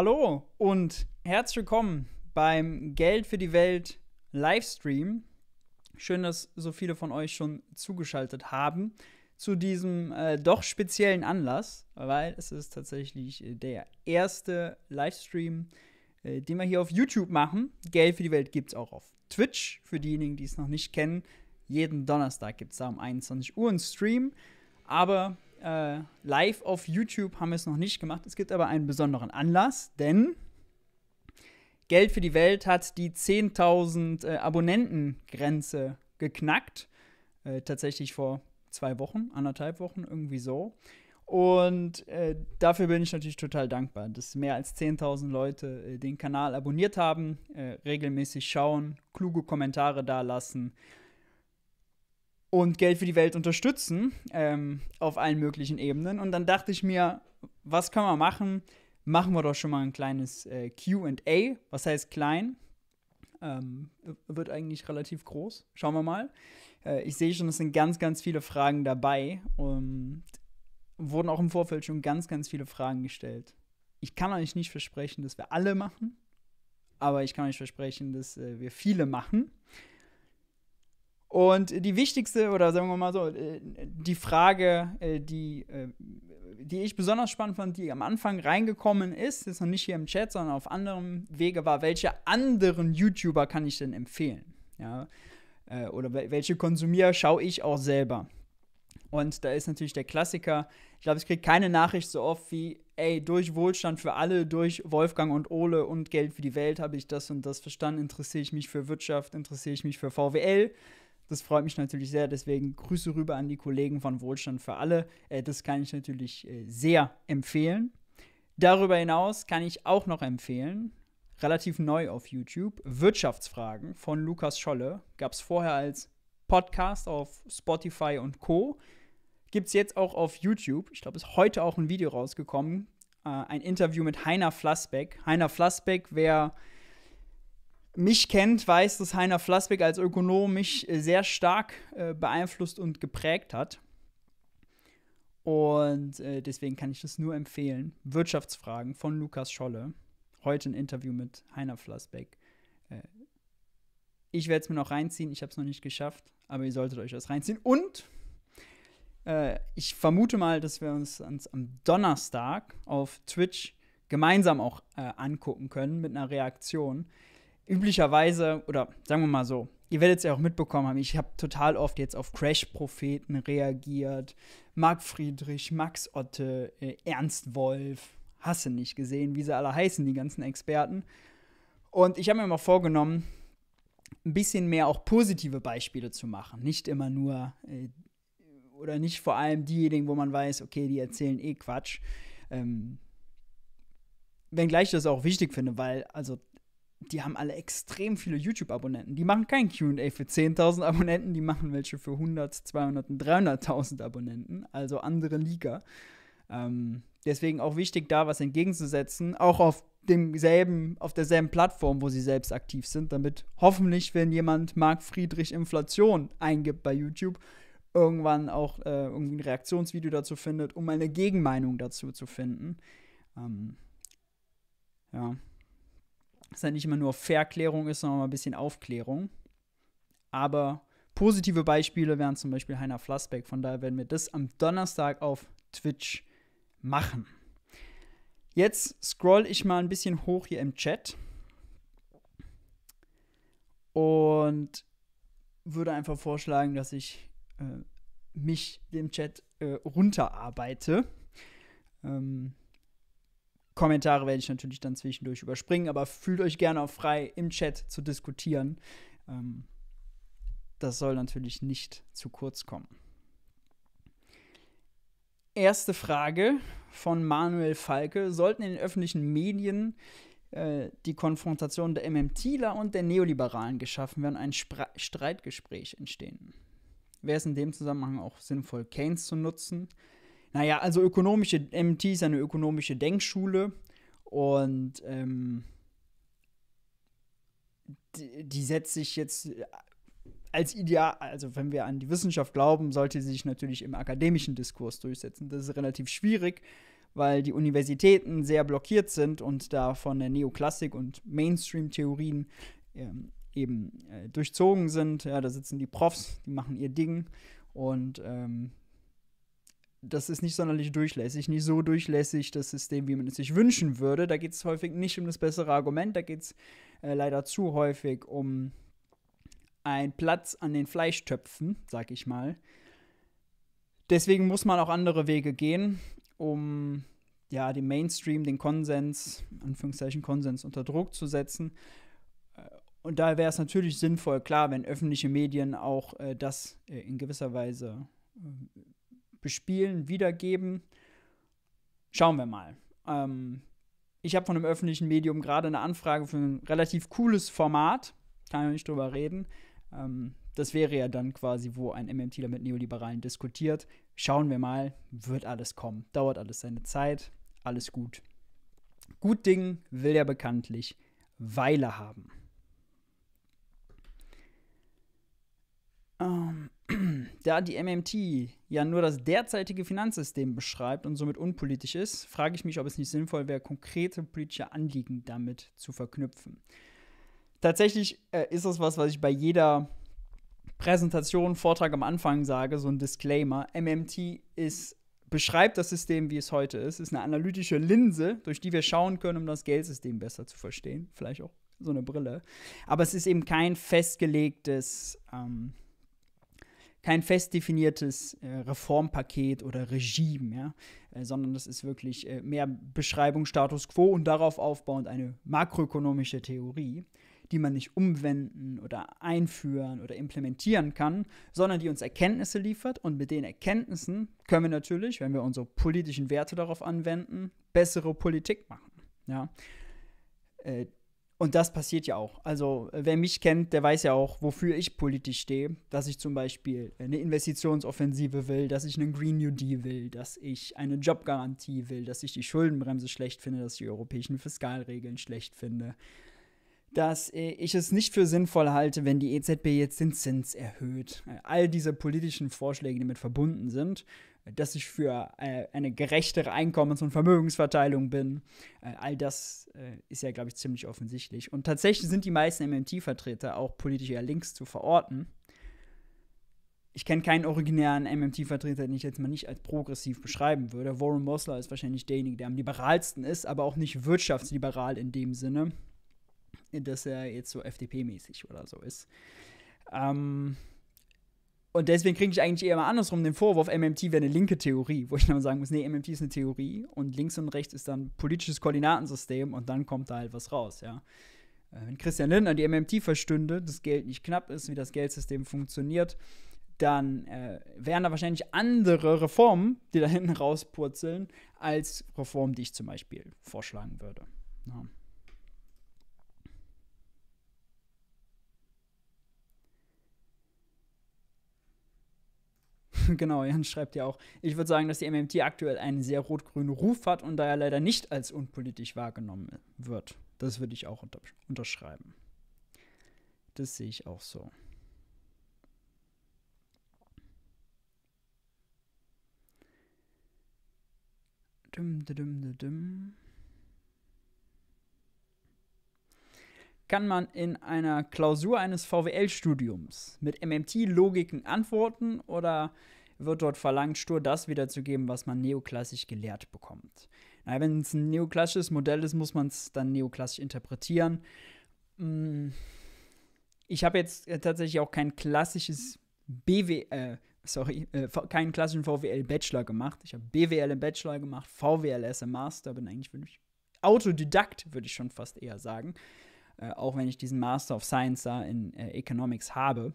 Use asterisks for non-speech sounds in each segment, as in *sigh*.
Hallo und herzlich willkommen beim Geld für die Welt Livestream. Schön, dass so viele von euch schon zugeschaltet haben zu diesem äh, doch speziellen Anlass, weil es ist tatsächlich äh, der erste Livestream, äh, den wir hier auf YouTube machen. Geld für die Welt gibt es auch auf Twitch, für diejenigen, die es noch nicht kennen. Jeden Donnerstag gibt es da um 21 Uhr einen Stream. Aber äh, live auf YouTube haben wir es noch nicht gemacht. Es gibt aber einen besonderen Anlass, denn Geld für die Welt hat die 10.000 äh, Abonnentengrenze geknackt. Äh, tatsächlich vor zwei Wochen, anderthalb Wochen, irgendwie so. Und äh, dafür bin ich natürlich total dankbar, dass mehr als 10.000 Leute äh, den Kanal abonniert haben, äh, regelmäßig schauen, kluge Kommentare da lassen und Geld für die Welt unterstützen ähm, auf allen möglichen Ebenen. Und dann dachte ich mir, was können wir machen? Machen wir doch schon mal ein kleines äh, QA. Was heißt klein? Ähm, wird eigentlich relativ groß. Schauen wir mal. Äh, ich sehe schon, es sind ganz, ganz viele Fragen dabei und wurden auch im Vorfeld schon ganz, ganz viele Fragen gestellt. Ich kann euch nicht versprechen, dass wir alle machen, aber ich kann euch versprechen, dass äh, wir viele machen. Und die wichtigste, oder sagen wir mal so, äh, die Frage, äh, die, äh, die ich besonders spannend fand, die am Anfang reingekommen ist, ist noch nicht hier im Chat, sondern auf anderem Wege war, welche anderen YouTuber kann ich denn empfehlen? Ja, oder welche konsumiere, schaue ich auch selber. Und da ist natürlich der Klassiker, ich glaube, ich kriege keine Nachricht so oft wie, ey, durch Wohlstand für alle, durch Wolfgang und Ole und Geld für die Welt habe ich das und das verstanden, interessiere ich mich für Wirtschaft, interessiere ich mich für VWL, das freut mich natürlich sehr. Deswegen Grüße rüber an die Kollegen von Wohlstand für alle. Äh, das kann ich natürlich äh, sehr empfehlen. Darüber hinaus kann ich auch noch empfehlen, relativ neu auf YouTube, Wirtschaftsfragen von Lukas Scholle. Gab es vorher als Podcast auf Spotify und Co. Gibt es jetzt auch auf YouTube. Ich glaube, es ist heute auch ein Video rausgekommen. Äh, ein Interview mit Heiner Flassbeck. Heiner Flassbeck, wer mich kennt, weiß, dass Heiner Flassbeck als Ökonom mich äh, sehr stark äh, beeinflusst und geprägt hat. Und äh, deswegen kann ich das nur empfehlen. Wirtschaftsfragen von Lukas Scholle. Heute ein Interview mit Heiner Flassbeck. Äh, ich werde es mir noch reinziehen. Ich habe es noch nicht geschafft, aber ihr solltet euch das reinziehen. Und äh, ich vermute mal, dass wir uns am Donnerstag auf Twitch gemeinsam auch äh, angucken können mit einer Reaktion üblicherweise, oder sagen wir mal so, ihr werdet es ja auch mitbekommen haben, ich habe total oft jetzt auf Crash-Propheten reagiert. Marc Friedrich, Max Otte, äh, Ernst Wolf, hasse nicht gesehen, wie sie alle heißen, die ganzen Experten. Und ich habe mir mal vorgenommen, ein bisschen mehr auch positive Beispiele zu machen. Nicht immer nur äh, oder nicht vor allem diejenigen, wo man weiß, okay, die erzählen eh Quatsch. Ähm, wenngleich ich das auch wichtig finde, weil also die haben alle extrem viele YouTube-Abonnenten. Die machen kein QA für 10.000 Abonnenten, die machen welche für 100, 200 und 300.000 Abonnenten, also andere Liga. Ähm, deswegen auch wichtig, da was entgegenzusetzen, auch auf demselben, auf derselben Plattform, wo sie selbst aktiv sind, damit hoffentlich, wenn jemand Marc Friedrich Inflation eingibt bei YouTube, irgendwann auch äh, irgendwie ein Reaktionsvideo dazu findet, um eine Gegenmeinung dazu zu finden. Ähm, ja dass er nicht immer nur Verklärung ist, sondern ein bisschen Aufklärung. Aber positive Beispiele wären zum Beispiel Heiner Flassbeck. Von daher werden wir das am Donnerstag auf Twitch machen. Jetzt scroll ich mal ein bisschen hoch hier im Chat und würde einfach vorschlagen, dass ich äh, mich dem Chat äh, runterarbeite. Ähm, Kommentare werde ich natürlich dann zwischendurch überspringen, aber fühlt euch gerne auch frei, im Chat zu diskutieren. Ähm, das soll natürlich nicht zu kurz kommen. Erste Frage von Manuel Falke. Sollten in den öffentlichen Medien äh, die Konfrontation der MMTler und der Neoliberalen geschaffen werden, ein Spre Streitgespräch entstehen? Wäre es in dem Zusammenhang auch sinnvoll, Keynes zu nutzen? Naja, also ökonomische MT ist eine ökonomische Denkschule und ähm, die, die setzt sich jetzt äh, als Ideal, also wenn wir an die Wissenschaft glauben, sollte sie sich natürlich im akademischen Diskurs durchsetzen. Das ist relativ schwierig, weil die Universitäten sehr blockiert sind und da von der Neoklassik und Mainstream-Theorien ähm, eben äh, durchzogen sind. Ja, da sitzen die Profs, die machen ihr Ding und ähm, das ist nicht sonderlich durchlässig, nicht so durchlässig das System, wie man es sich wünschen würde. Da geht es häufig nicht um das bessere Argument, da geht es äh, leider zu häufig um einen Platz an den Fleischtöpfen, sag ich mal. Deswegen muss man auch andere Wege gehen, um ja, den Mainstream, den Konsens, Anführungszeichen Konsens unter Druck zu setzen. Äh, und da wäre es natürlich sinnvoll, klar, wenn öffentliche Medien auch äh, das äh, in gewisser Weise ähm, bespielen, wiedergeben. Schauen wir mal. Ähm, ich habe von einem öffentlichen Medium gerade eine Anfrage für ein relativ cooles Format. Kann ich nicht drüber reden. Ähm, das wäre ja dann quasi, wo ein MMTler mit Neoliberalen diskutiert. Schauen wir mal, wird alles kommen. Dauert alles seine Zeit. Alles gut. Gut Ding will ja bekanntlich Weile haben. Ähm, da die MMT ja nur das derzeitige Finanzsystem beschreibt und somit unpolitisch ist, frage ich mich, ob es nicht sinnvoll wäre, konkrete politische Anliegen damit zu verknüpfen. Tatsächlich äh, ist das was, was ich bei jeder Präsentation, Vortrag am Anfang sage, so ein Disclaimer. MMT ist, beschreibt das System, wie es heute ist, ist eine analytische Linse, durch die wir schauen können, um das Geldsystem besser zu verstehen. Vielleicht auch so eine Brille. Aber es ist eben kein festgelegtes. Ähm, kein fest definiertes äh, Reformpaket oder Regime, ja? Äh, sondern das ist wirklich äh, mehr Beschreibung Status quo und darauf aufbauend eine makroökonomische Theorie, die man nicht umwenden oder einführen oder implementieren kann, sondern die uns Erkenntnisse liefert und mit den Erkenntnissen können wir natürlich, wenn wir unsere politischen Werte darauf anwenden, bessere Politik machen. Ja? Äh, und das passiert ja auch. Also äh, wer mich kennt, der weiß ja auch, wofür ich politisch stehe. Dass ich zum Beispiel eine Investitionsoffensive will, dass ich einen Green New Deal will, dass ich eine Jobgarantie will, dass ich die Schuldenbremse schlecht finde, dass ich die europäischen Fiskalregeln schlecht finde. Dass äh, ich es nicht für sinnvoll halte, wenn die EZB jetzt den Zins erhöht. All diese politischen Vorschläge, die damit verbunden sind dass ich für äh, eine gerechtere Einkommens- und Vermögensverteilung bin. Äh, all das äh, ist ja, glaube ich, ziemlich offensichtlich. Und tatsächlich sind die meisten MMT-Vertreter auch politisch eher links zu verorten. Ich kenne keinen originären MMT-Vertreter, den ich jetzt mal nicht als progressiv beschreiben würde. Warren Mosler ist wahrscheinlich derjenige, der am liberalsten ist, aber auch nicht wirtschaftsliberal in dem Sinne, dass er jetzt so FDP-mäßig oder so ist. Ähm, und deswegen kriege ich eigentlich eher mal andersrum den Vorwurf, MMT wäre eine linke Theorie, wo ich dann sagen muss, nee, MMT ist eine Theorie und links und rechts ist dann politisches Koordinatensystem und dann kommt da halt was raus, ja. Äh, wenn Christian Lindner die MMT verstünde, dass Geld nicht knapp ist, wie das Geldsystem funktioniert, dann äh, wären da wahrscheinlich andere Reformen, die da hinten rauspurzeln, als Reformen, die ich zum Beispiel vorschlagen würde. Ja. Ne? *laughs* genau, Jan schreibt ja auch, ich würde sagen, dass die MMT aktuell einen sehr rot-grünen Ruf hat und daher leider nicht als unpolitisch wahrgenommen wird. Das würde ich auch unter unterschreiben. Das sehe ich auch so. Dum, dum, dum, kann man in einer Klausur eines VWL-Studiums mit MMT-Logiken antworten oder wird dort verlangt, stur das wiederzugeben, was man neoklassisch gelehrt bekommt. Naja, wenn es ein neoklassisches Modell ist, muss man es dann neoklassisch interpretieren. Mm, ich habe jetzt äh, tatsächlich auch kein klassisches BW, äh, sorry, äh, keinen klassischen VWL-Bachelor gemacht. Ich habe BWL im Bachelor gemacht, VWLS im Master, bin eigentlich wirklich Autodidakt, würde ich schon fast eher sagen. Äh, auch wenn ich diesen Master of Science da in äh, Economics habe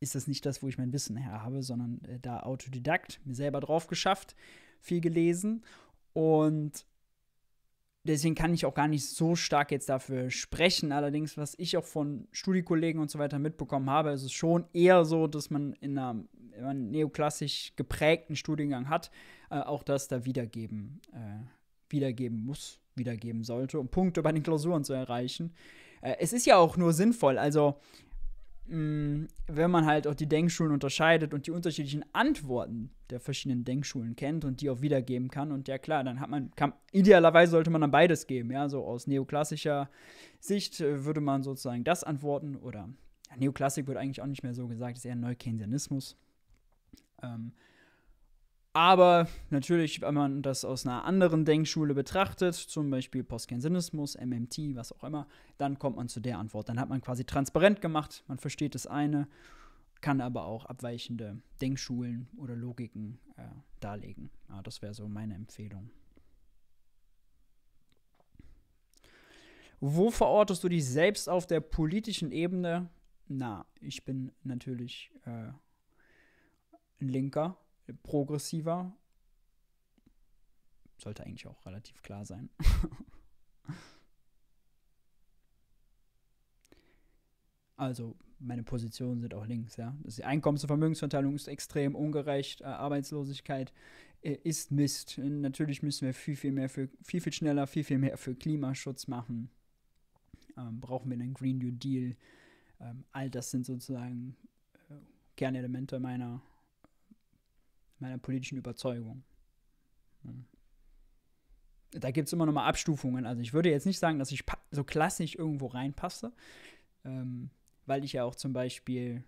ist das nicht das, wo ich mein Wissen her habe, sondern äh, da Autodidakt, mir selber drauf geschafft, viel gelesen und deswegen kann ich auch gar nicht so stark jetzt dafür sprechen. Allerdings, was ich auch von Studiekollegen und so weiter mitbekommen habe, ist es schon eher so, dass man in, einer, in einem neoklassisch geprägten Studiengang hat, äh, auch das da wiedergeben, äh, wiedergeben muss, wiedergeben sollte, um Punkte bei den Klausuren zu erreichen. Äh, es ist ja auch nur sinnvoll. Also mh, mm, wenn man halt auch die Denkschulen unterscheidet und die unterschiedlichen Antworten der verschiedenen Denkschulen kennt und die auch wiedergeben kann. Und ja klar, dann hat man, kann, idealerweise sollte man dann beides geben, ja, so aus neoklassischer Sicht äh, würde man sozusagen das antworten oder ja, Neoklassik wird eigentlich auch nicht mehr so gesagt, ist eher Neukensianismus. Ähm, aber natürlich, wenn man das aus einer anderen Denkschule betrachtet, zum Beispiel Postkensinismus, MMT, was auch immer, dann kommt man zu der Antwort. Dann hat man quasi transparent gemacht, man versteht das eine, kann aber auch abweichende Denkschulen oder Logiken äh, darlegen. Ja, das wäre so meine Empfehlung. Wo verortest du dich selbst auf der politischen Ebene? Na, ich bin natürlich äh, ein Linker progressiver. Sollte eigentlich auch relativ klar sein. *laughs* also meine Positionen sind auch links, ja. Die Einkommens- und Vermögensverteilung ist extrem ungerecht, äh, Arbeitslosigkeit äh, ist Mist. Äh, natürlich müssen wir viel, viel mehr für, viel, viel schneller, viel, viel mehr für Klimaschutz machen. Ähm, brauchen wir einen Green New Deal. Ähm, all das sind sozusagen äh, Kernelemente meiner meiner politischen Überzeugung. Da gibt es immer noch mal Abstufungen. Also ich würde jetzt nicht sagen, dass ich so klassisch irgendwo reinpasse, ähm, weil ich ja auch zum Beispiel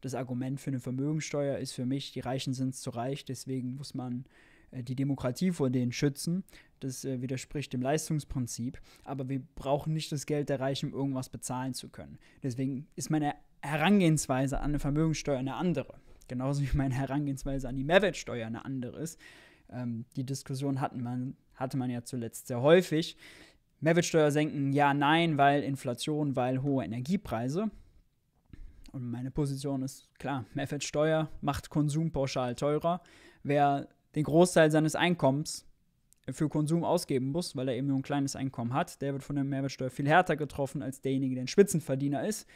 das Argument für eine Vermögensteuer ist für mich, die Reichen sind zu reich, deswegen muss man äh, die Demokratie vor denen schützen. Das äh, widerspricht dem Leistungsprinzip. Aber wir brauchen nicht das Geld der Reichen, um irgendwas bezahlen zu können. Deswegen ist meine Herangehensweise an eine Vermögensteuer eine andere. Genauso wie meine Herangehensweise an die Mehrwertsteuer eine andere ist. Ähm, die Diskussion hatten man, hatte man ja zuletzt sehr häufig. Mehrwertsteuer senken, ja, nein, weil Inflation, weil hohe Energiepreise. Und meine Position ist klar, Mehrwertsteuer macht Konsum pauschal teurer. Wer den Großteil seines Einkommens für Konsum ausgeben muss, weil er eben nur ein kleines Einkommen hat, der wird von der Mehrwertsteuer viel härter getroffen als derjenige, der ein Spitzenverdiener ist.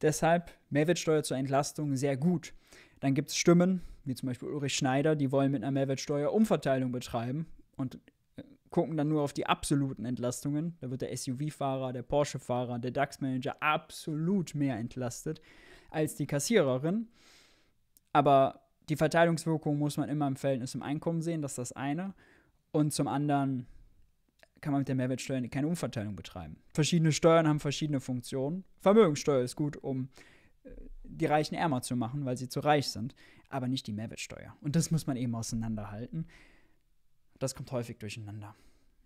Deshalb Mehrwertsteuer zur Entlastung sehr gut. Dann gibt es Stimmen, wie zum Beispiel Ulrich Schneider, die wollen mit einer Mehrwertsteuer Umverteilung betreiben und äh, gucken dann nur auf die absoluten Entlastungen. Da wird der SUV-Fahrer, der Porsche-Fahrer, der DAX-Manager absolut mehr entlastet als die Kassiererin. Aber die Verteilungswirkung muss man immer im Verhältnis zum Einkommen sehen, das ist das eine. Und zum anderen kann man mit der Mehrwertsteuer keine Umverteilung betreiben. Verschiedene Steuern haben verschiedene Funktionen. Vermögenssteuer ist gut, um äh, die Reichen ärmer zu machen, weil sie zu reich sind, aber nicht die Mehrwertsteuer. Und das muss man eben auseinanderhalten. Das kommt häufig durcheinander.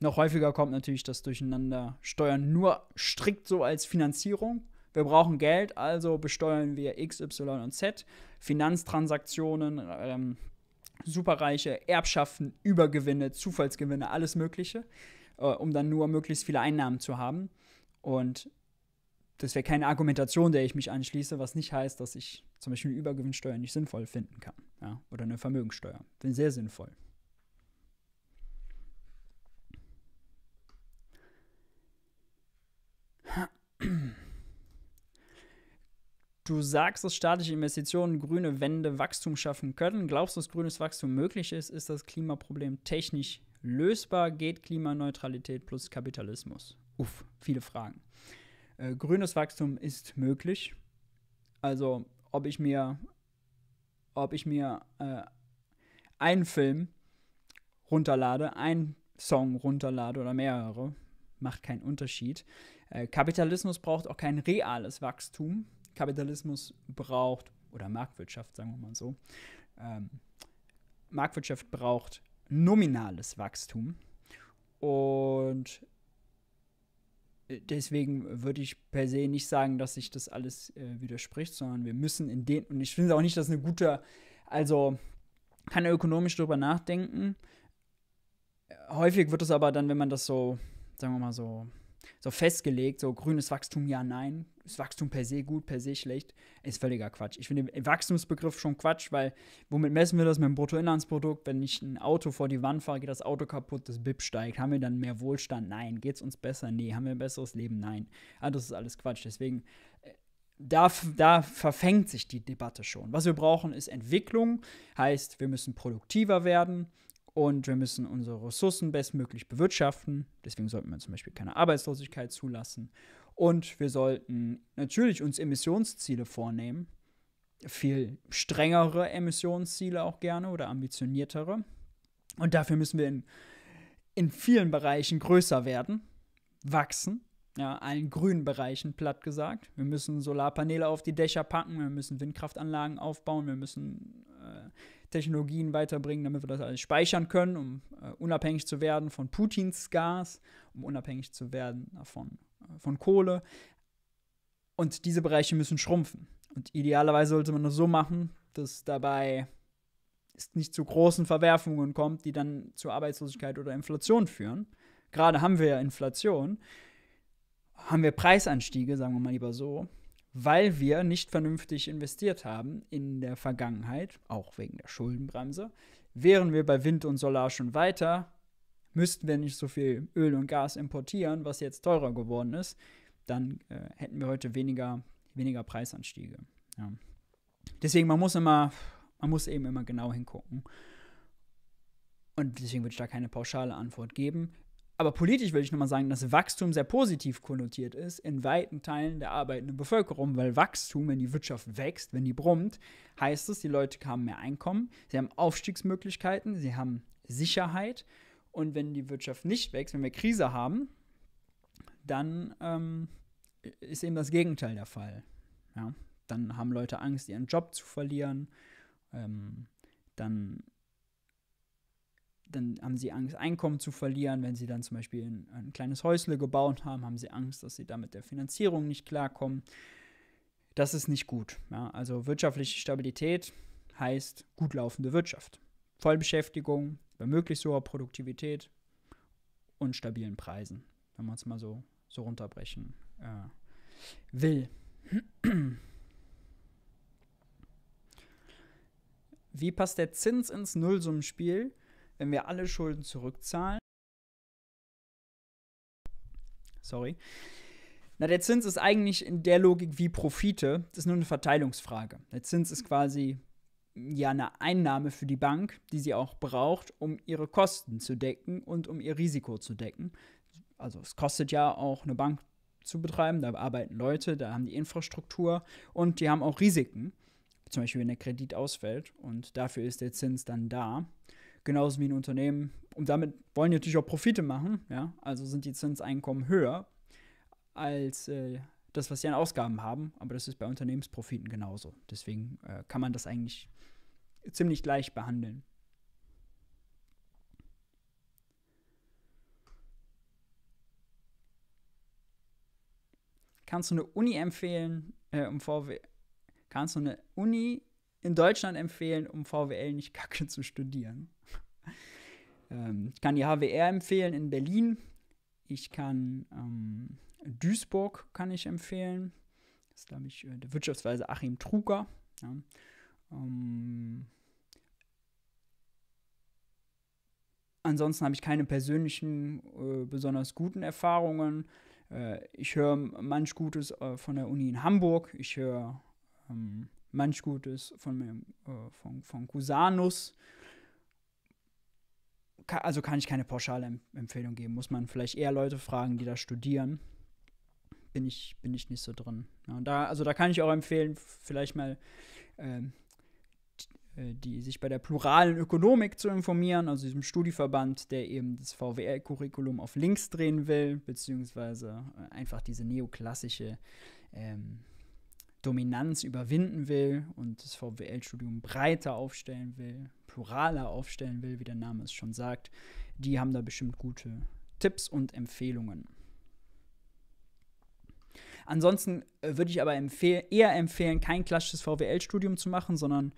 Noch häufiger kommt natürlich das Durcheinander Steuern nur strikt so als Finanzierung. Wir brauchen Geld, also besteuern wir X, Y und Z. Finanztransaktionen, ähm, Superreiche, Erbschaften, Übergewinne, Zufallsgewinne, alles Mögliche, äh, um dann nur möglichst viele Einnahmen zu haben. Und das wäre keine Argumentation, der ich mich anschließe, was nicht heißt, dass ich zum Beispiel eine Übergewinnsteuer nicht sinnvoll finden kann. Ja? Oder eine Vermögensteuer. Finde sehr sinnvoll. Du sagst, dass staatliche Investitionen grüne Wände Wachstum schaffen können. Glaubst du, dass grünes Wachstum möglich ist? Ist das Klimaproblem technisch lösbar? Geht Klimaneutralität plus Kapitalismus? Uff, viele Fragen. Äh, grünes Wachstum ist möglich. Also ob ich mir, ob ich mir äh, einen Film runterlade, einen Song runterlade oder mehrere, macht keinen Unterschied. Äh, Kapitalismus braucht auch kein reales Wachstum. Kapitalismus braucht, oder Marktwirtschaft, sagen wir mal so, ähm, Marktwirtschaft braucht nominales Wachstum. Und äh, deswegen würde ich per se nicht sagen, dass sich das alles äh, widerspricht, sondern wir müssen in den, und ich finde auch nicht, dass eine gute, also kann er ökonomisch drüber nachdenken. Äh, häufig wird es aber dann, wenn man das so, sagen wir mal so, so festgelegt, so grünes Wachstum, ja, nein, ist Wachstum per se gut, per se schlecht, ist völliger Quatsch. Ich finde den Wachstumsbegriff schon Quatsch, weil womit messen wir das mit dem Bruttoinlandsprodukt? Wenn ich ein Auto vor die Wand fahre, geht das Auto kaputt, das BIP steigt. Haben wir dann mehr Wohlstand? Nein. Geht es uns besser? Nee. Haben wir ein besseres Leben? Nein. Ah, das ist alles Quatsch. Deswegen, äh, da, da verfängt sich die Debatte schon. Was wir brauchen, ist Entwicklung. Heißt, wir müssen produktiver werden, und wir müssen unsere Ressourcen bestmöglich bewirtschaften. Deswegen sollten wir zum Beispiel keine Arbeitslosigkeit zulassen und wir sollten natürlich uns Emissionsziele vornehmen, viel strengere Emissionsziele auch gerne oder ambitioniertere. Und dafür müssen wir in, in vielen Bereichen größer werden, wachsen, ja, allen grünen Bereichen platt gesagt. Wir müssen Solarpaneele auf die Dächer packen, wir müssen Windkraftanlagen aufbauen, wir müssen äh, Technologien weiterbringen, damit wir das alles speichern können, um äh, unabhängig zu werden von Putins Gas, um unabhängig zu werden davon von Kohle. Und diese Bereiche müssen schrumpfen. Und idealerweise sollte man das so machen, dass dabei es nicht zu großen Verwerfungen kommt, die dann zu Arbeitslosigkeit oder Inflation führen. Gerade haben wir ja Inflation, haben wir Preisanstiege, sagen wir mal lieber so, weil wir nicht vernünftig investiert haben in der Vergangenheit, auch wegen der Schuldenbremse. Wären wir bei Wind und Solar schon weiter, müssten wir nicht so viel Öl und Gas importieren, was jetzt teurer geworden ist, dann äh, hätten wir heute weniger, weniger Preisanstiege. Ja. Deswegen, man muss immer, man muss eben immer genau hingucken. Und deswegen würde ich da keine pauschale Antwort geben. Aber politisch würde ich nochmal sagen, dass Wachstum sehr positiv konnotiert ist in weiten Teilen der arbeitenden Bevölkerung, weil Wachstum, wenn die Wirtschaft wächst, wenn die brummt, heißt es, die Leute haben mehr Einkommen, sie haben Aufstiegsmöglichkeiten, sie haben Sicherheit und wenn die Wirtschaft nicht wächst, wenn wir Krise haben, dann ähm, ist eben das Gegenteil der Fall. Ja? Dann haben Leute Angst, ihren Job zu verlieren. Ähm, dann, dann haben sie Angst, Einkommen zu verlieren. Wenn sie dann zum Beispiel ein, ein kleines Häusle gebaut haben, haben sie Angst, dass sie damit der Finanzierung nicht klarkommen. Das ist nicht gut. Ja? Also wirtschaftliche Stabilität heißt gut laufende Wirtschaft. Vollbeschäftigung, bei möglichst hoher Produktivität und stabilen Preisen, wenn man es mal so, so runterbrechen äh, will. Wie passt der Zins ins Nullsummenspiel, wenn wir alle Schulden zurückzahlen? Sorry. Na, der Zins ist eigentlich in der Logik wie Profite. Das ist nur eine Verteilungsfrage. Der Zins ist quasi ja eine Einnahme für die Bank, die sie auch braucht, um ihre Kosten zu decken und um ihr Risiko zu decken. Also es kostet ja auch eine Bank zu betreiben, da arbeiten Leute, da haben die Infrastruktur und die haben auch Risiken. Zum Beispiel, wenn der Kredit ausfällt und dafür ist der Zins dann da. Genauso wie ein Unternehmen. Und damit wollen die natürlich auch Profite machen, ja. Also sind die Zinseinkommen höher als äh, das, was sie an Ausgaben haben, aber das ist bei Unternehmensprofiten genauso. Deswegen äh, kann man das eigentlich ziemlich gleich behandeln. Kannst du eine Uni empfehlen, äh, um VW kannst du eine Uni in Deutschland empfehlen, um VWL nicht kacke zu studieren? *laughs* ähm, ich kann die HWR empfehlen in Berlin. Ich kann ähm, Duisburg kann ich empfehlen. Das ist, glaube ich, äh, der Wirtschaftsweise Achim Truger. Ja. Ähm, ansonsten habe ich keine persönlichen, äh, besonders guten Erfahrungen. Äh, ich höre manch Gutes äh, von der Uni in Hamburg. Ich höre ähm, manch Gutes von, meinem, äh, von, von Cusanus. Ka also kann ich keine pauschale Empfehlung geben. Muss man vielleicht eher Leute fragen, die da studieren bin ich, bin ich nicht so drin. Ja, da, also da kann ich auch empfehlen, vielleicht mal ähm, äh, die, sich bei der pluralen Ökonomik zu informieren, also diesem Studieverband, der eben das VWL-Curriculum auf links drehen will, beziehungsweise äh, einfach diese neoklassische ähm, Dominanz überwinden will und das VWL-Studium breiter aufstellen will, pluraler aufstellen will, wie der Name es schon sagt, die haben da bestimmt gute Tipps und Empfehlungen. Ansonsten äh, würde ich aber empfehl eher empfehlen, kein klassisches VWL-Studium zu machen, sondern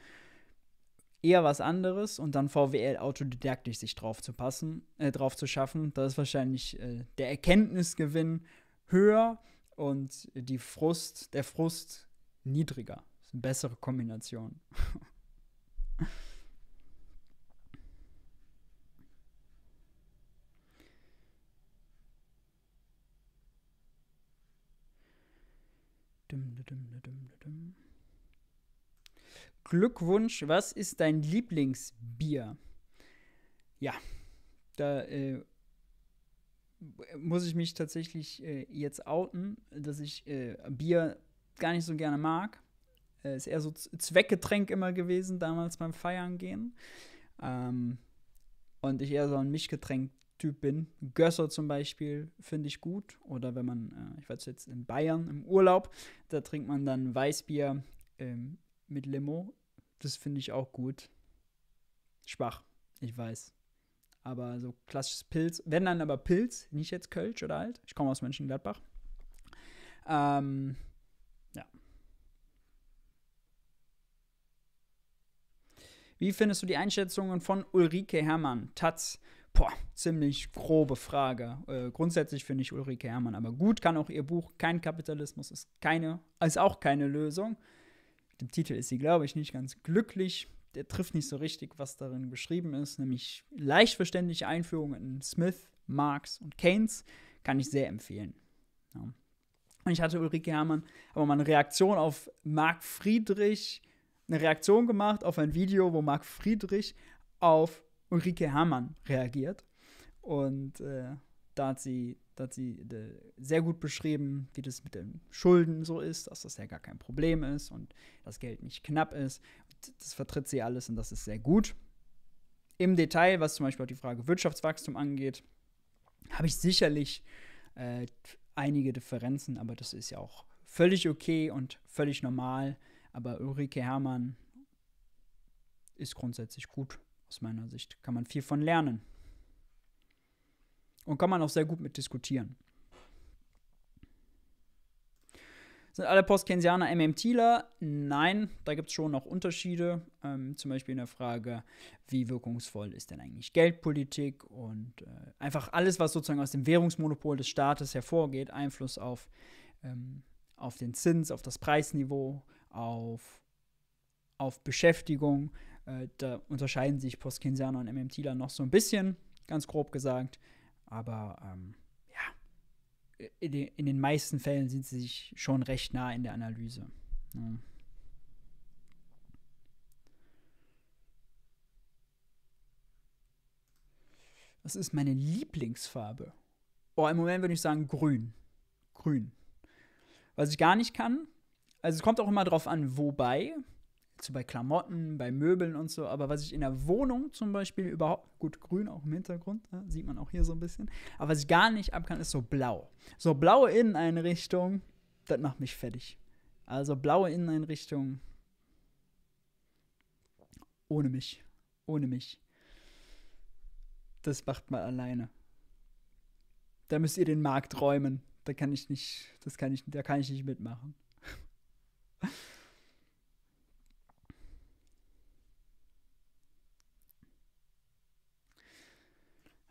eher was anderes und dann VWL autodidaktisch sich drauf zu passen, äh, drauf zu schaffen. Da ist wahrscheinlich äh, der Erkenntnisgewinn höher und die Frust, der Frust niedriger. Das ist eine bessere Kombination. *laughs* Glückwunsch, was ist dein Lieblingsbier? Ja, da äh, muss ich mich tatsächlich äh, jetzt outen, dass ich äh, Bier gar nicht so gerne mag. Äh, ist eher so Zweckgetränk immer gewesen, damals beim Feiern gehen. Ähm, und ich eher so ein Mischgetränk Typ bin. Gösser zum Beispiel finde ich gut. Oder wenn man, äh, ich weiß jetzt in Bayern im Urlaub, da trinkt man dann Weißbier ähm, mit Limo. Das finde ich auch gut. Schwach, ich weiß. Aber so klassisches Pilz, wenn dann aber Pilz, nicht jetzt Kölsch oder alt. Ich komme aus Mönchengladbach. Ähm, ja. Wie findest du die Einschätzungen von Ulrike Hermann, Taz? Boah, ziemlich grobe Frage. Äh, grundsätzlich finde ich Ulrike Hermann aber gut, kann auch ihr Buch Kein Kapitalismus ist keine, ist auch keine Lösung. Mit dem Titel ist sie, glaube ich, nicht ganz glücklich. Der trifft nicht so richtig, was darin beschrieben ist, nämlich leicht verständliche Einführungen in Smith, Marx und Keynes. Kann ich sehr empfehlen. Ja. Und ich hatte Ulrike Hermann aber mal eine Reaktion auf Marc Friedrich, eine Reaktion gemacht auf ein Video, wo Marc Friedrich auf Ulrike Hamann reagiert. Und äh, da hat sie, da hat sie äh, sehr gut beschrieben, wie das mit den Schulden so ist, dass das ja gar kein Problem ist und das Geld nicht knapp ist. Das vertritt sie alles und das ist sehr gut. Im Detail, was zum Beispiel auch die Frage Wirtschaftswachstum angeht, habe ich sicherlich äh, einige Differenzen, aber das ist ja auch völlig okay und völlig normal. Aber Ulrike Hermann ist grundsätzlich gut aus meiner Sicht kann man viel von lernen. Und kann man auch sehr gut mit diskutieren. Sind alle Postkeynesianer MMTler? Nein, da gibt es schon noch Unterschiede. Ähm, zum Beispiel in der Frage, wie wirkungsvoll ist denn eigentlich Geldpolitik und äh, einfach alles, was sozusagen aus dem Währungsmonopol des Staates hervorgeht, Einfluss auf, ähm, auf den Zins, auf das Preisniveau, auf, auf Beschäftigung, äh, da unterscheiden sich Postkinsianer und MMTler noch so ein bisschen, ganz grob gesagt. Aber ähm, ja, in, de in, den meisten Fällen sind sie sich schon recht nah in der Analyse. Ja. Was ist meine Lieblingsfarbe? Oh, im Moment würde ich sagen grün. Grün. Was ich gar nicht kann, also es kommt auch immer drauf an, wobei zu bei Klamotten, bei Möbeln und so, aber was ich in der Wohnung zum Beispiel überhaupt, gut, grün auch im Hintergrund, ja, ne, sieht man auch hier so ein bisschen, aber was ich gar nicht ab kann, ist so blau. So blaue Inneneinrichtung, das macht mich fertig. Also blaue Inneneinrichtung, ohne mich, ohne mich. Das macht man alleine. Da müsst ihr den Markt räumen. Da kann ich nicht, das kann ich, da kann ich nicht mitmachen. *laughs*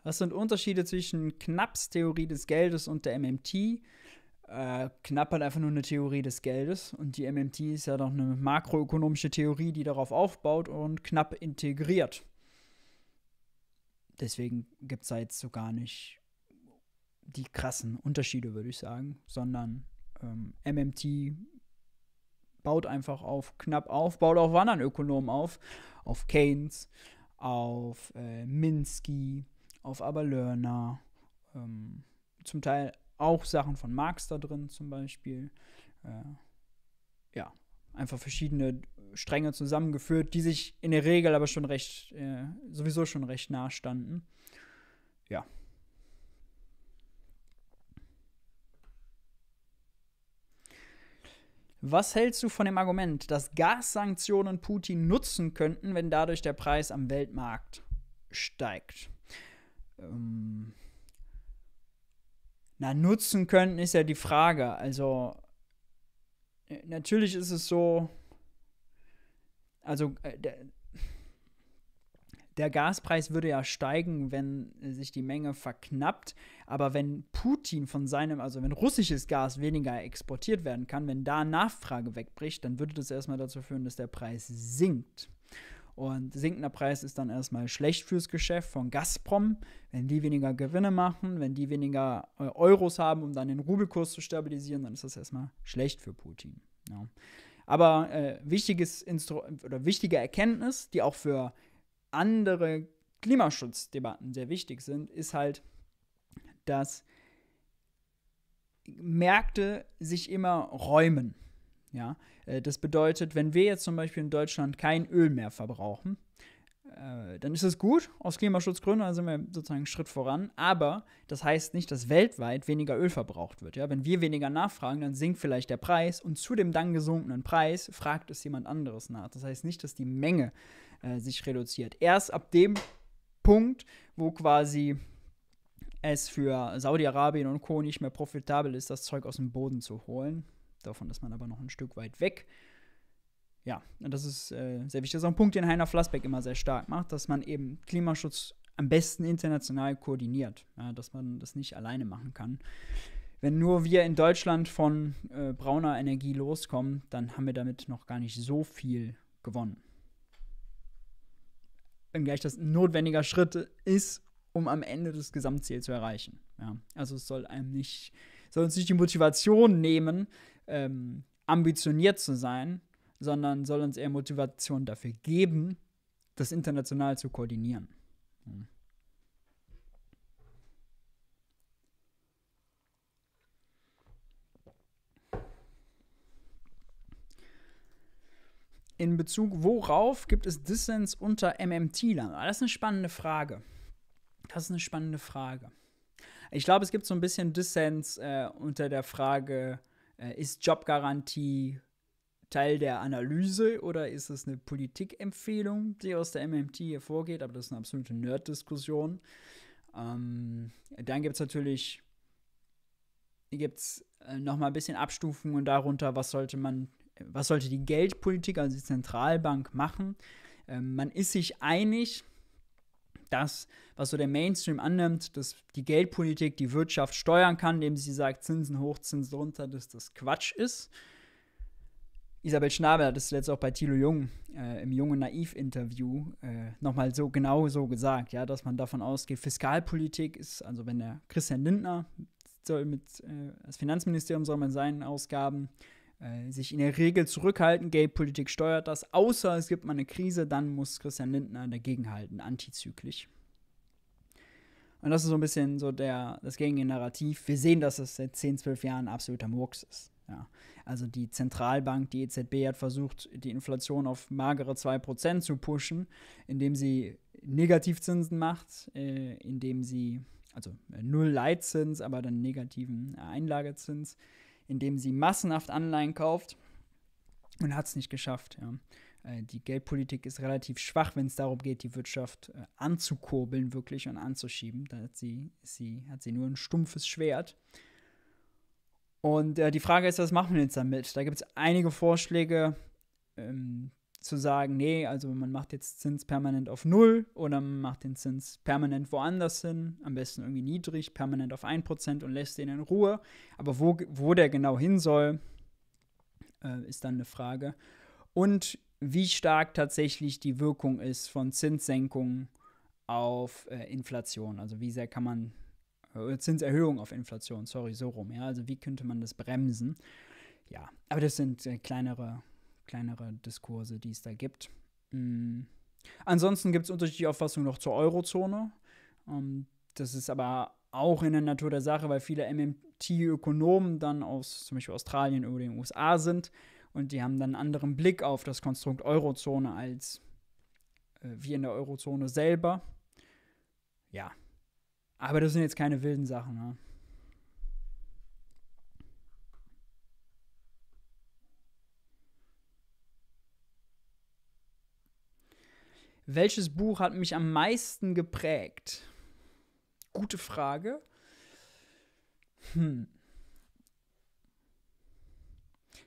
Was sind Unterschiede zwischen Knapps Theorie des Geldes und der MMT? Äh, Knapp hat einfach nur eine Theorie des Geldes und die MMT ist ja doch eine makroökonomische Theorie, die darauf aufbaut und Knapp integriert. Deswegen gibt es da jetzt so gar nicht die krassen Unterschiede, würde ich sagen, sondern ähm, MMT baut einfach auf Knapp auf, baut auch auf anderen Ökonomen auf, auf Keynes, auf äh, Minsky, auf Aberlörner, ähm, zum Teil auch Sachen von Marx da drin zum Beispiel. Äh, ja, einfach verschiedene Stränge zusammengeführt, die sich in der Regel aber schon recht, äh, sowieso schon recht nah standen. Ja. Was hältst du von dem Argument, dass Gassanktionen Putin nutzen könnten, wenn dadurch der Preis am Weltmarkt steigt? ähm, na, nutzen könnten, ist ja die Frage. Also, äh, natürlich ist es so, also äh, der, der Gaspreis würde ja steigen, wenn sich die Menge verknappt. Aber wenn Putin von seinem, also wenn russisches Gas weniger exportiert werden kann, wenn da Nachfrage wegbricht, dann würde das erstmal dazu führen, dass der Preis sinkt. Und sinkender Preis ist dann erstmal schlecht fürs Geschäft von Gazprom. Wenn die weniger Gewinne machen, wenn die weniger äh, Euros haben, um dann den Rubelkurs zu stabilisieren, dann ist das erstmal schlecht für Putin. Ja. Aber äh, wichtiges Instru oder wichtige Erkenntnis, die auch für andere Klimaschutzdebatten sehr wichtig sind, ist halt, dass Märkte sich immer räumen. Ja? Äh, das bedeutet, wenn wir jetzt zum Beispiel in Deutschland kein Öl mehr verbrauchen, äh, dann ist es gut aus Klimaschutzgründen, also sind wir sozusagen einen Schritt voran. Aber das heißt nicht, dass weltweit weniger Öl verbraucht wird. Ja? Wenn wir weniger nachfragen, dann sinkt vielleicht der Preis und zu dem dann gesunkenen Preis fragt es jemand anderes nach. Das heißt nicht, dass die Menge äh, sich reduziert. Erst ab dem Punkt, wo quasi es für Saudi-Arabien und Co. nicht mehr profitabel ist, das Zeug aus dem Boden zu holen, Davon ist man aber noch ein Stück weit weg. Ja, und das ist äh, sehr wichtig. Das ist auch ein Punkt, den Heiner Flassbeck immer sehr stark macht, dass man eben Klimaschutz am besten international koordiniert, ja, dass man das nicht alleine machen kann. Wenn nur wir in Deutschland von äh, brauner Energie loskommen, dann haben wir damit noch gar nicht so viel gewonnen. Wenngleich das ein notwendiger Schritt ist, um am Ende das Gesamtziel zu erreichen. Ja. Also es soll einem nicht, soll uns nicht die Motivation nehmen, ähm, ambitioniert zu sein, sondern soll uns eher Motivation dafür geben, das international zu koordinieren. in Bezug worauf gibt es Dissens unter MMT-Lern? Ah, das ist eine spannende Frage. Das ist eine spannende Frage. Ich glaube, es gibt so ein bisschen Dissens äh, unter der Frage, äh, ist Jobgarantie Teil der Analyse oder ist es eine Politikempfehlung, die aus der MMT hervorgeht? Aber das ist eine absolute Nerd-Diskussion. Ähm, dann gibt es natürlich gibt's, äh, noch mal ein bisschen Abstufungen darunter, was sollte man, was sollte die Geldpolitik, also die Zentralbank machen. Ähm, man ist sich einig, das, was so der Mainstream annimmt, dass die Geldpolitik die Wirtschaft steuern kann, indem sie sagt, Zinsen hoch, Zinsen runter, dass das Quatsch ist. Isabel Schnabel hat es jetzt auch bei Thilo Jung äh, im Jungen Naiv-Interview äh, nochmal so genau so gesagt, ja, dass man davon ausgeht, Fiskalpolitik ist, also wenn der Christian Lindner soll mit, äh, das Finanzministerium soll man seinen Ausgaben äh, sich in der Regel zurückhalten. Geldpolitik steuert das. Außer es gibt mal eine Krise, dann muss Christian Lindner dagegenhalten, antizyklisch. Und das ist so ein bisschen so der, das Gegennarrativ. Wir sehen, dass es seit 10, 12 Jahren absoluter Murks ist. Ja. Also die Zentralbank, die EZB hat versucht, die Inflation auf magere 2% zu pushen, indem sie Negativzinsen macht, äh, indem sie, also äh, null Leitzins, aber dann negativen äh, Einlagezins, indem sie massenhaft Anleihen kauft und hat es nicht geschafft. Ja. Äh, die Geldpolitik ist relativ schwach, wenn es darum geht, die Wirtschaft äh, anzukurbeln wirklich und anzuschieben. Da hat sie, sie, hat sie nur ein stumpfes Schwert. Und äh, die Frage ist, was machen wir jetzt damit? Da gibt es einige Vorschläge, ähm, zu sagen, nee, also man macht jetzt Zins permanent auf null oder man macht den Zins permanent woanders hin, am besten irgendwie niedrig, permanent auf 1% und lässt den in Ruhe. Aber wo, wo der genau hin soll, äh, ist dann eine Frage. Und wie stark tatsächlich die Wirkung ist von Zinssenkungen auf äh, Inflation. Also wie sehr kann man, äh, Zinserhöhung auf Inflation, sorry, so rum. Ja? Also wie könnte man das bremsen? Ja, aber das sind äh, kleinere kleinere Diskurse, die es da gibt. Mhm. Ansonsten gibt es unterschiedliche Auffassungen noch zur Eurozone. Ähm, das ist aber auch in der Natur der Sache, weil viele MMT-Ökonomen dann aus zum Beispiel Australien oder den USA sind und die haben dann einen anderen Blick auf das Konstrukt Eurozone als äh, wir in der Eurozone selber. Ja. Aber das sind jetzt keine wilden Sachen. Ne? Welches Buch hat mich am meisten geprägt? Gute Frage. Hm.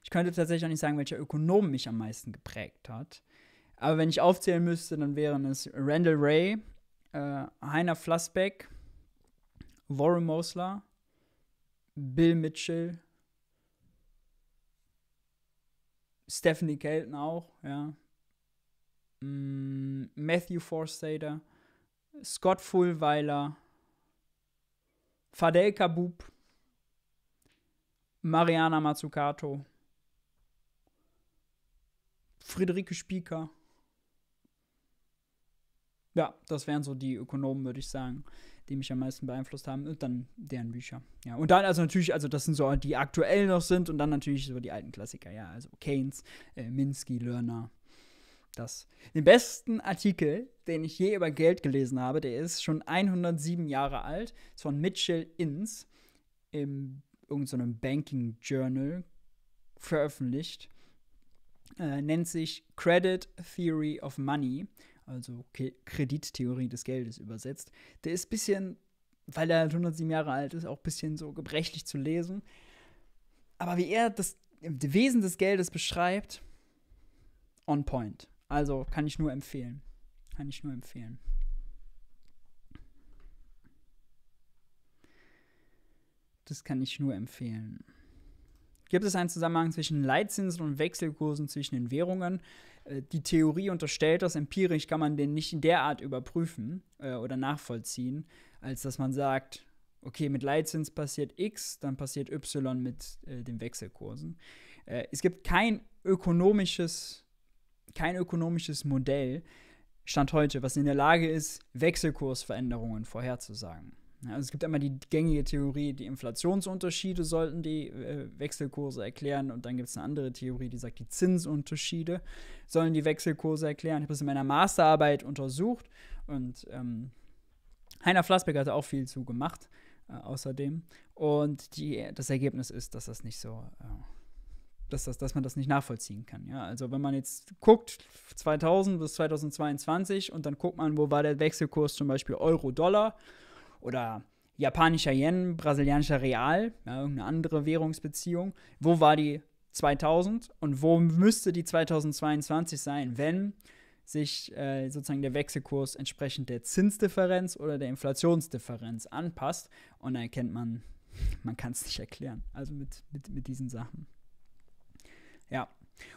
Ich könnte tatsächlich auch nicht sagen, welcher Ökonom mich am meisten geprägt hat. Aber wenn ich aufzählen müsste, dann wären es Randall Ray, äh, Heiner Flassbeck, Warren Mosler, Bill Mitchell, Stephanie Kelton auch, ja, Mm, Matthew Forsader, Scott Fulweiler, Fadel Kabub, Mariana Mazzucato, Friederike Spieker. Ja, das wären so die Ökonomen, würde ich sagen, die mich am meisten beeinflusst haben. Und dann deren Bücher. Ja, und dann also natürlich, also das sind so die aktuell noch sind und dann natürlich so die alten Klassiker, ja, also Keynes, äh, Minsky, Lerner, das. Den besten Artikel, den ich je über Geld gelesen habe, der ist schon 107 Jahre alt, ist von Mitchell Inns im irgendeinem so Banking Journal veröffentlicht. Äh, nennt sich Credit Theory of Money, also K Kredittheorie des Geldes übersetzt. Der ist ein bisschen, weil er 107 halt Jahre alt ist, auch ein bisschen so gebrechlich zu lesen. Aber wie er das, das Wesen des Geldes beschreibt, on point. Also kann ich nur empfehlen. Kann ich nur empfehlen. Das kann ich nur empfehlen. Gibt es einen Zusammenhang zwischen Leitzinsen und Wechselkursen zwischen den Währungen? Äh, die Theorie unterstellt das, empirisch kann man den nicht in der Art überprüfen äh, oder nachvollziehen, als dass man sagt, okay, mit Leitzins passiert X, dann passiert Y mit äh, den Wechselkursen. Äh, es gibt kein ökonomisches kein ökonomisches Modell, Stand heute, was in der Lage ist, Wechselkursveränderungen vorherzusagen. Also es gibt einmal die gängige Theorie, die Inflationsunterschiede sollten die äh, Wechselkurse erklären. Und dann gibt es eine andere Theorie, die sagt, die Zinsunterschiede sollen die Wechselkurse erklären. Ich habe das in meiner Masterarbeit untersucht und ähm, Heiner Flassbeck hatte auch viel zu gemacht, äh, außerdem. Und die, das Ergebnis ist, dass das nicht so. Äh, dass, das, dass man das nicht nachvollziehen kann. Ja? Also wenn man jetzt guckt, 2000 bis 2022 und dann guckt man, wo war der Wechselkurs zum Beispiel Euro-Dollar oder japanischer Yen, brasilianischer Real, ja, irgendeine andere Währungsbeziehung, wo war die 2000 und wo müsste die 2022 sein, wenn sich äh, sozusagen der Wechselkurs entsprechend der Zinsdifferenz oder der Inflationsdifferenz anpasst und dann erkennt man, *laughs* man kann es nicht erklären. Also mit, mit, mit diesen Sachen. Ja.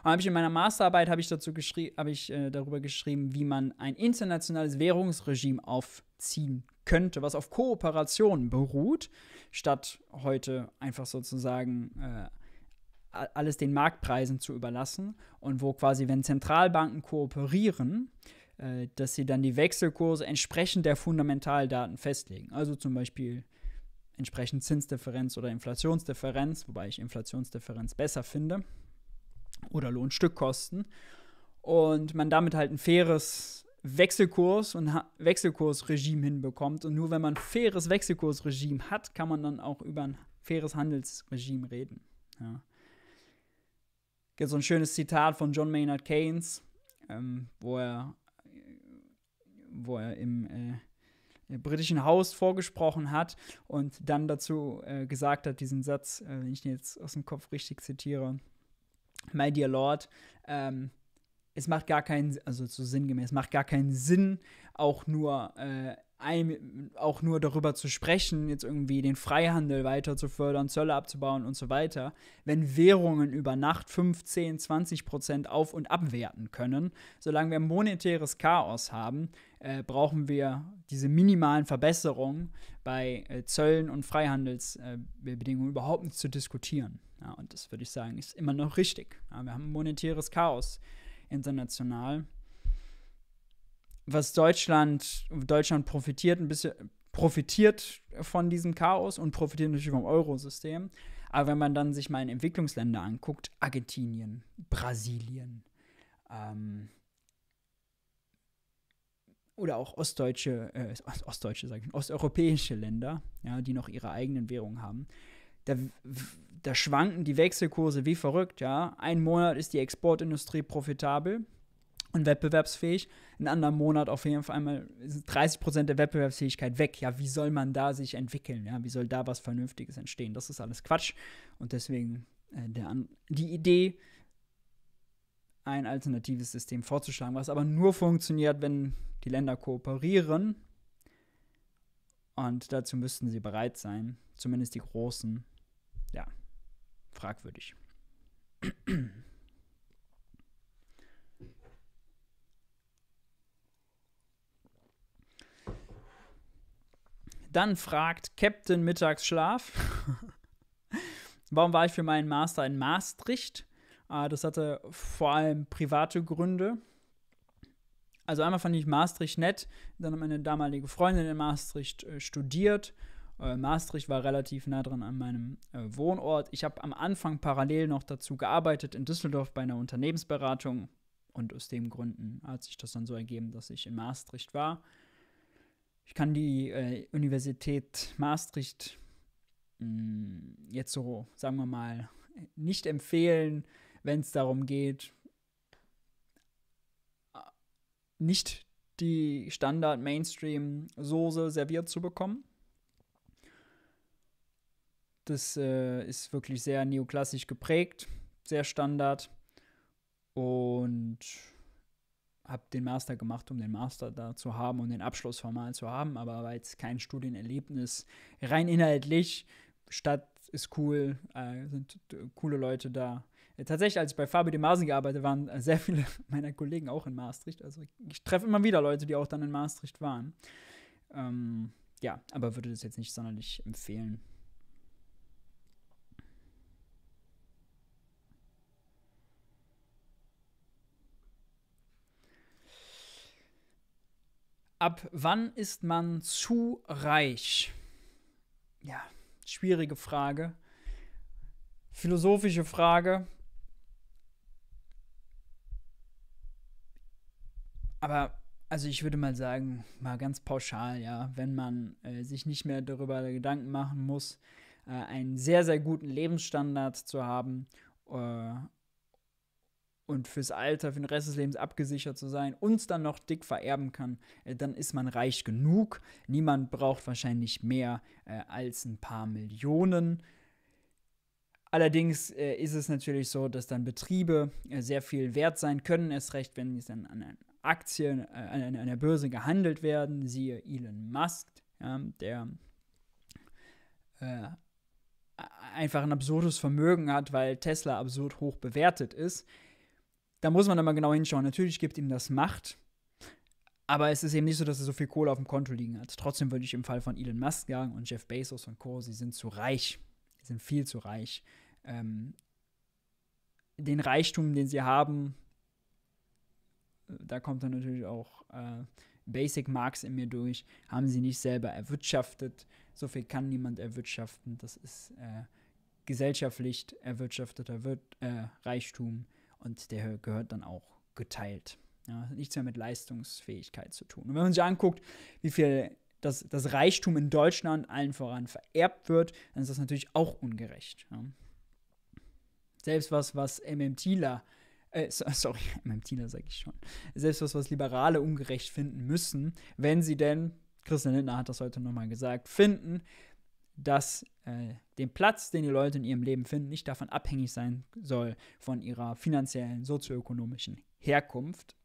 Und habe ich in meiner Masterarbeit habe ich dazu geschrieben, habe ich äh, darüber geschrieben, wie man ein internationales Währungsregime aufziehen könnte, was auf Kooperation beruht, statt heute einfach sozusagen äh, alles den Marktpreisen zu überlassen und wo quasi, wenn Zentralbanken kooperieren, äh, dass sie dann die Wechselkurse entsprechend der Fundamentaldaten festlegen. Also zum Beispiel entsprechend Zinsdifferenz oder Inflationsdifferenz, wobei ich Inflationsdifferenz besser finde oder Lohnstückkosten und man damit halt ein faires Wechselkurs und Wechselkursregime hinbekommt. Und nur wenn man ein faires Wechselkursregime hat, kann man dann auch über ein faires Handelsregime reden. Ja. Gibt so ein schönes Zitat von John Maynard Keynes, ähm, wo er, wo er im äh, britischen Haus vorgesprochen hat und dann dazu äh, gesagt hat, diesen Satz, äh, wenn ich den jetzt aus dem Kopf richtig zitiere, My Dear Lord, ähm, es macht gar keinen, also so sinngemäß, es macht gar keinen Sinn, auch nur äh, ein, auch nur darüber zu sprechen, jetzt irgendwie den Freihandel weiter zu fördern, Zölle abzubauen und so weiter, wenn Währungen über Nacht 15, 20 Prozent auf- und abwerten können. Solange wir monetäres Chaos haben, äh, brauchen wir diese minimalen Verbesserungen bei äh, Zöllen und Freihandelsbedingungen äh, überhaupt nicht zu diskutieren. Ja, und das würde ich sagen, ist immer noch richtig. Ja, wir haben monetäres Chaos international was Deutschland, Deutschland profitiert ein bisschen, profitiert von diesem Chaos und profitiert natürlich vom Eurosystem. Aber wenn man dann sich mal in Entwicklungsländer anguckt, Argentinien, Brasilien ähm, oder auch ostdeutsche, äh, ostdeutsche, sag ich, osteuropäische Länder, ja, die noch ihre eigenen Währungen haben, da, da schwanken die Wechselkurse wie verrückt, ja. Ein Monat ist die Exportindustrie profitabel, und wettbewerbsfähig. In einem anderen Monat auf jeden Fall einmal 30 Prozent der Wettbewerbsfähigkeit weg. Ja, wie soll man da sich entwickeln? Ja, wie soll da was Vernünftiges entstehen? Das ist alles Quatsch. Und deswegen äh, der, die Idee, ein alternatives System vorzuschlagen, was aber nur funktioniert, wenn die Länder kooperieren. Und dazu müssten sie bereit sein, zumindest die Großen. Ja, fragwürdig. *clears throat* Dann fragt Captain Mittagsschlaf, *laughs* warum war ich für meinen Master in Maastricht? Ah, das hatte vor allem private Gründe. Also einmal fand ich Maastricht nett, dann hat meine damalige Freundin in Maastricht äh, studiert. Äh, Maastricht war relativ nah dran an meinem äh, Wohnort. Ich habe am Anfang parallel noch dazu gearbeitet in Düsseldorf bei einer Unternehmensberatung und aus den Gründen hat sich das dann so ergeben, dass ich in Maastricht war. Ich kann die äh, Universität Maastricht mh, mm, jetzt so, sagen wir mal, nicht empfehlen, wenn es darum geht, äh, nicht die Standard-Mainstream-Soße serviert zu bekommen. Das äh, ist wirklich sehr neoklassisch geprägt, sehr Standard. Und habe den Master gemacht, um den Master da zu haben und den Abschluss formal zu haben, aber war jetzt kein Studienerlebnis rein inhaltlich. Stadt ist cool, äh, sind coole Leute da. Äh, tatsächlich, als ich bei Fabio de Masen gearbeitet waren äh, sehr viele *laughs* meiner Kollegen auch in Maastricht. Also ich treffe immer wieder Leute, die auch dann in Maastricht waren. Ähm, ja, aber würde das jetzt nicht sonderlich empfehlen. Ab wann ist man zu reich? Ja, schwierige Frage. Philosophische Frage. Aber also ich würde mal sagen, mal ganz pauschal, ja, wenn man äh, sich nicht mehr darüber Gedanken machen muss, äh, einen sehr, sehr guten Lebensstandard zu haben äh, und fürs Alter, für den Rest des Lebens abgesichert zu sein, uns dann noch dick vererben kann, äh, dann ist man reich genug. Niemand braucht wahrscheinlich mehr äh, als ein paar Millionen. Allerdings äh, ist es natürlich so, dass dann Betriebe äh, sehr viel wert sein können, erst recht, wenn sie dann an Aktien, äh, an einer Börse gehandelt werden, siehe Elon Musk, ja, der äh, einfach ein absurdes Vermögen hat, weil Tesla absurd hoch bewertet ist da muss man immer genau hinschauen. Natürlich gibt ihm das Macht, aber es ist eben nicht so, dass er so viel Kohle auf dem Konto liegen hat. Trotzdem würde ich im Fall von Elon Musk sagen und Jeff Bezos und Co., sie sind zu reich. Sie sind viel zu reich. Ähm, den Reichtum, den sie haben, da kommt dann natürlich auch äh, Basic Marx in mir durch, haben sie nicht selber erwirtschaftet. So viel kann niemand erwirtschaften. Das ist äh, gesellschaftlich erwirtschafteter Wirt, äh, Reichtum und der gehört dann auch geteilt. Ja, nichts mehr mit Leistungsfähigkeit zu tun. Und wenn man sich anguckt, wie viel das, das Reichtum in Deutschland allen voran vererbt wird, dann ist das natürlich auch ungerecht. Ja. Selbst was, was MMTler, äh, *laughs* sorry, MMTler sage ich schon, selbst was, was Liberale ungerecht finden müssen, wenn sie denn, Christian Lindner hat das heute nochmal gesagt, finden, dass äh, den Platz, den die Leute in ihrem Leben finden, nicht davon abhängig sein soll von ihrer finanziellen, sozioökonomischen Herkunft,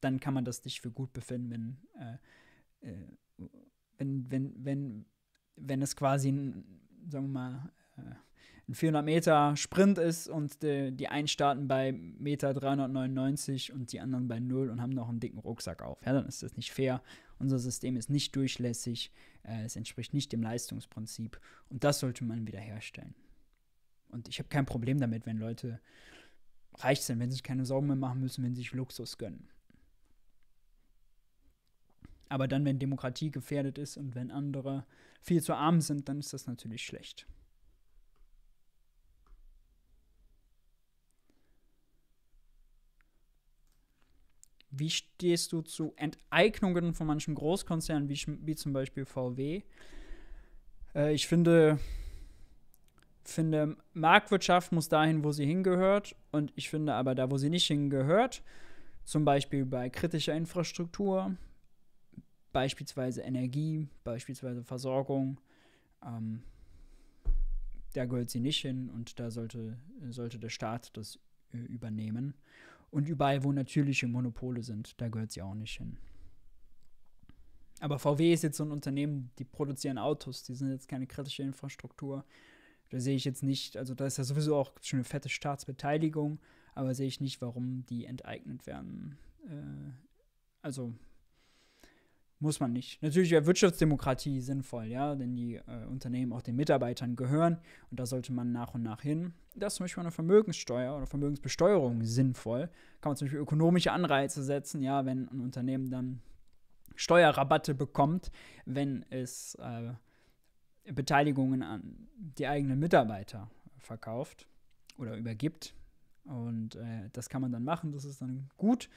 dann kann man das nicht für gut befinden, wenn, äh, äh wenn, wenn, wenn, wenn es quasi ein, sagen wir mal, äh, ein 400 Meter Sprint ist und die, die einen starten bei Meter 399 und die anderen bei 0 und haben noch einen dicken Rucksack auf. Ja, dann ist das nicht fair. Unser System ist nicht durchlässig. Äh, es entspricht nicht dem Leistungsprinzip. Und das sollte man wiederherstellen. Und ich habe kein Problem damit, wenn Leute reich sind, wenn sie sich keine Sorgen mehr machen müssen, wenn sie sich Luxus gönnen. Aber dann, wenn Demokratie gefährdet ist und wenn andere viel zu arm sind, dann ist das natürlich schlecht. Wie stehst du zu Enteignungen von manchen Großkonzernen, wie, wie zum Beispiel VW? Äh, ich finde, finde, Marktwirtschaft muss dahin, wo sie hingehört. Und ich finde aber, da, wo sie nicht hingehört, zum Beispiel bei kritischer Infrastruktur, beispielsweise Energie, beispielsweise Versorgung, ähm, da gehört sie nicht hin und da sollte, sollte der Staat das äh, übernehmen. Und überall, wo natürliche Monopole sind, da gehört sie auch nicht hin. Aber VW ist jetzt so ein Unternehmen, die produzieren Autos, die sind jetzt keine kritische Infrastruktur. Da sehe ich jetzt nicht, also da ist ja sowieso auch schon eine fette Staatsbeteiligung, aber sehe ich nicht, warum die enteignet werden. Äh, also muss man nicht. Natürlich wäre Wirtschaftsdemokratie sinnvoll, ja, denn die äh, Unternehmen auch den Mitarbeitern gehören und da sollte man nach und nach hin. Das ist zum Beispiel eine Vermögenssteuer oder Vermögensbesteuerung sinnvoll. Kann man zum Beispiel ökonomische Anreize setzen, ja, wenn ein Unternehmen dann Steuerrabatte bekommt, wenn es äh, Beteiligungen an die eigenen Mitarbeiter verkauft oder übergibt. Und äh, das kann man dann machen, das ist dann gut.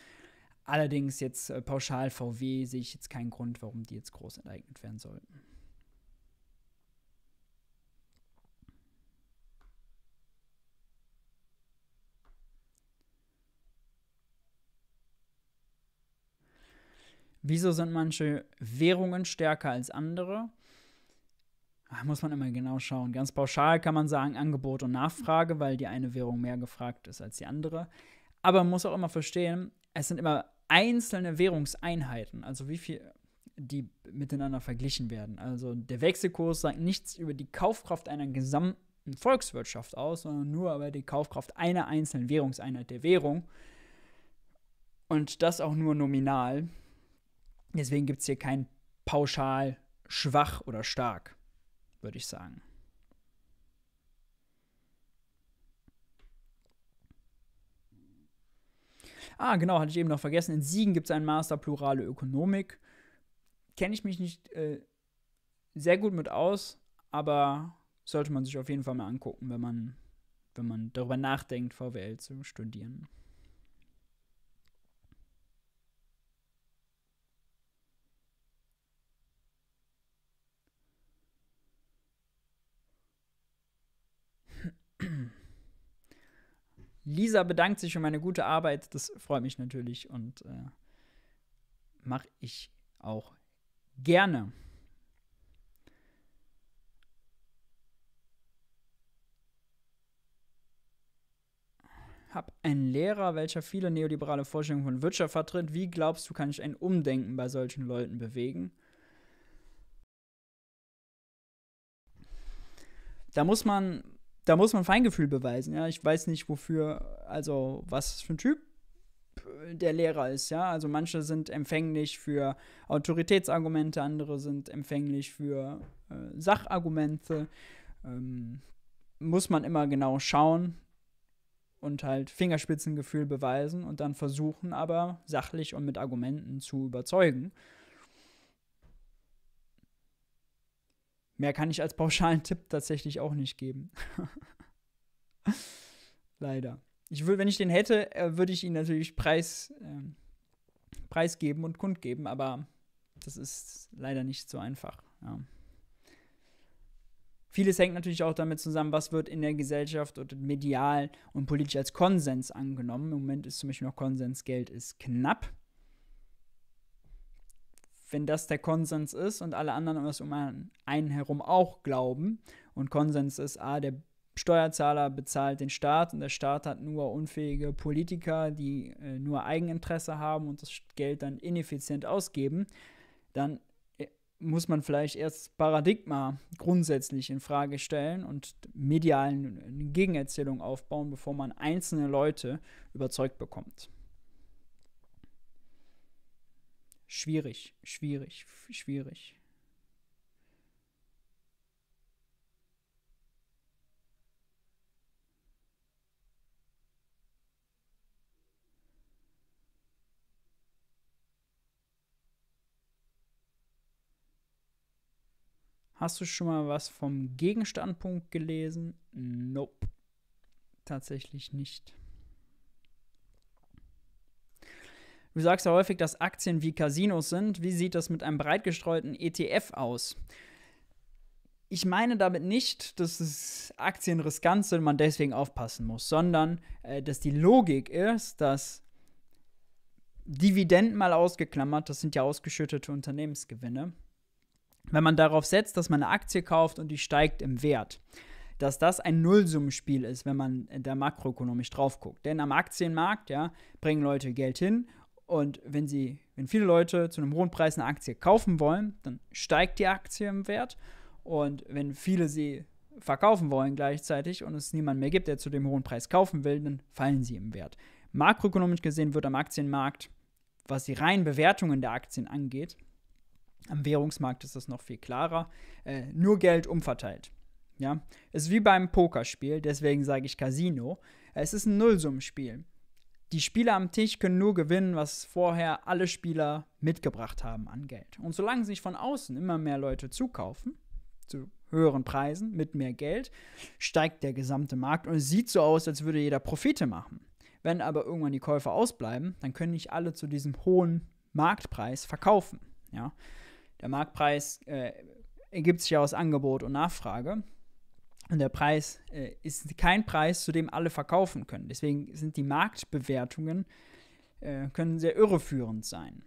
Allerdings jetzt äh, pauschal VW sehe ich jetzt keinen Grund, warum die jetzt groß enteignet werden sollten. Wieso sind manche Währungen stärker als andere? Da ah, muss man immer genau schauen. Ganz pauschal kann man sagen Angebot und Nachfrage, weil die eine Währung mehr gefragt ist als die andere. Aber man muss auch immer verstehen, es sind immer einzelne Währungseinheiten, also wie viel die miteinander verglichen werden. Also der Wechselkurs sagt nichts über die Kaufkraft einer gesamten Volkswirtschaft aus, sondern nur über die Kaufkraft einer einzelnen Währungseinheit der Währung. Und das auch nur nominal. Deswegen gibt es hier kein pauschal schwach oder stark, würde ich sagen. Ah, genau, hatte ich eben noch vergessen. In Siegen gibt es einen Master Plurale Ökonomik. Kenne ich mich nicht äh, sehr gut mit aus, aber sollte man sich auf jeden Fall mal angucken, wenn man, wenn man darüber nachdenkt, VWL zu studieren. Lisa bedankt sich für meine gute Arbeit. Das freut mich natürlich und äh, mache ich auch gerne. Hab einen Lehrer, welcher viele neoliberale Vorstellungen von Wirtschaft vertritt. Wie glaubst du, kann ich ein Umdenken bei solchen Leuten bewegen? Da muss man da muss man Feingefühl beweisen, ja. Ich weiß nicht, wofür, also was für ein Typ äh, der Lehrer ist, ja. Also manche sind empfänglich für Autoritätsargumente, andere sind empfänglich für äh, Sachargumente. Ähm, muss man immer genau schauen und halt Fingerspitzengefühl beweisen und dann versuchen, aber sachlich und mit Argumenten zu überzeugen. Mehr kann ich als pauschalen *laughs* Tipp tatsächlich auch nicht geben. *laughs* Leider. Ich würde, wenn ich den hätte, äh, würde ich ihn natürlich preis, ähm, preisgeben und kundgeben, aber das ist leider nicht so einfach. Ja. Vieles hängt natürlich auch damit zusammen, was wird in der Gesellschaft und medial und politisch als Konsens angenommen. Im Moment ist zum Beispiel noch Konsens, Geld ist knapp wenn das der Konsens ist und alle anderen um das um einen herum auch glauben und Konsens ist, ah, der Steuerzahler bezahlt den Staat und der Staat hat nur unfähige Politiker, die äh, nur Eigeninteresse haben und das Geld dann ineffizient ausgeben, dann äh, muss man vielleicht erst Paradigma grundsätzlich in Frage stellen und medialen äh, Gegenerzählungen aufbauen, bevor man einzelne Leute überzeugt bekommt. Schwierig, schwierig, schwierig. Hast du schon mal was vom Gegenstandpunkt gelesen? Nope. Tatsächlich nicht. Du sagst ja häufig, dass Aktien wie Casinos sind. Wie sieht das mit einem breit gestreuten ETF aus? Ich meine damit nicht, dass Aktien riskant sind und man deswegen aufpassen muss, sondern äh, dass die Logik ist, dass Dividenden mal ausgeklammert, das sind ja ausgeschüttete Unternehmensgewinne, wenn man darauf setzt, dass man eine Aktie kauft und die steigt im Wert, dass das ein Nullsummenspiel ist, wenn man da makroökonomisch drauf guckt. Denn am Aktienmarkt ja, bringen Leute Geld hin und wenn sie, wenn viele Leute zu einem hohen Preis eine Aktie kaufen wollen, dann steigt die Aktie im Wert. Und wenn viele sie verkaufen wollen gleichzeitig und es niemanden mehr gibt, der zu dem hohen Preis kaufen will, dann fallen sie im Wert. Makroökonomisch gesehen wird am Aktienmarkt, was die reinen Bewertungen der Aktien angeht, am Währungsmarkt ist das noch viel klarer, äh, nur Geld umverteilt. Ja, ist wie beim Pokerspiel, deswegen sage ich Casino. Es ist ein Nullsummenspiel. Die Spieler am Tisch können nur gewinnen, was vorher alle Spieler mitgebracht haben an Geld. Und solange sich von außen immer mehr Leute zukaufen, zu höheren Preisen, mit mehr Geld, steigt der gesamte Markt und es sieht so aus, als würde jeder Profite machen. Wenn aber irgendwann die Käufer ausbleiben, dann können nicht alle zu diesem hohen Marktpreis verkaufen. Ja? Der Marktpreis äh, ergibt sich ja aus Angebot und Nachfrage. Und der Preis äh, ist kein Preis, zu dem alle verkaufen können. Deswegen sind die Marktbewertungen äh, können sehr irreführend sein.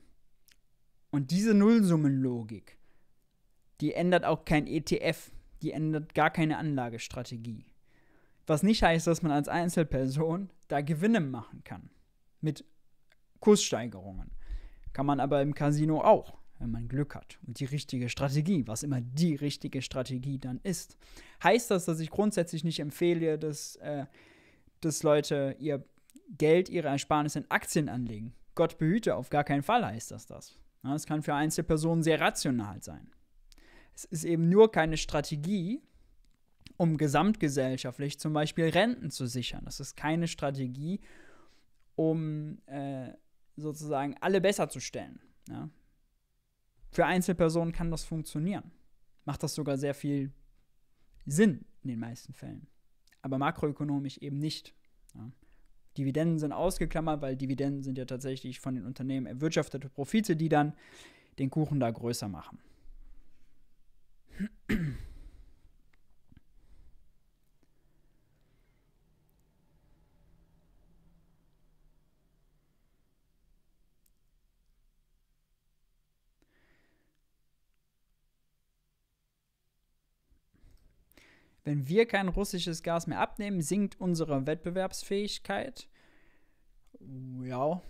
Und diese Nullsummenlogik, die ändert auch kein ETF, die ändert gar keine Anlagestrategie. Was nicht heißt, dass man als Einzelperson da Gewinne machen kann mit Kurssteigerungen. Kann man aber im Casino auch wenn man Glück hat und die richtige Strategie, was immer die richtige Strategie dann ist. Heißt das, dass ich grundsätzlich nicht empfehle, dass, äh, dass Leute ihr Geld, ihre Ersparnisse in Aktien anlegen? Gott behüte, auf gar keinen Fall heißt das das. Das kann für Einzelpersonen sehr rational sein. Es ist eben nur keine Strategie, um gesamtgesellschaftlich zum Beispiel Renten zu sichern. Das ist keine Strategie, um äh, sozusagen alle besser zu stellen. Ja? Für Einzelpersonen kann das funktionieren. Macht das sogar sehr viel Sinn in den meisten Fällen. Aber makroökonomisch eben nicht. Ja. Dividenden sind ausgeklammert, weil Dividenden sind ja tatsächlich von den Unternehmen erwirtschaftete Profite, die dann den Kuchen da größer machen. Wenn wir kein russisches Gas mehr abnehmen, sinkt unsere Wettbewerbsfähigkeit. Ja,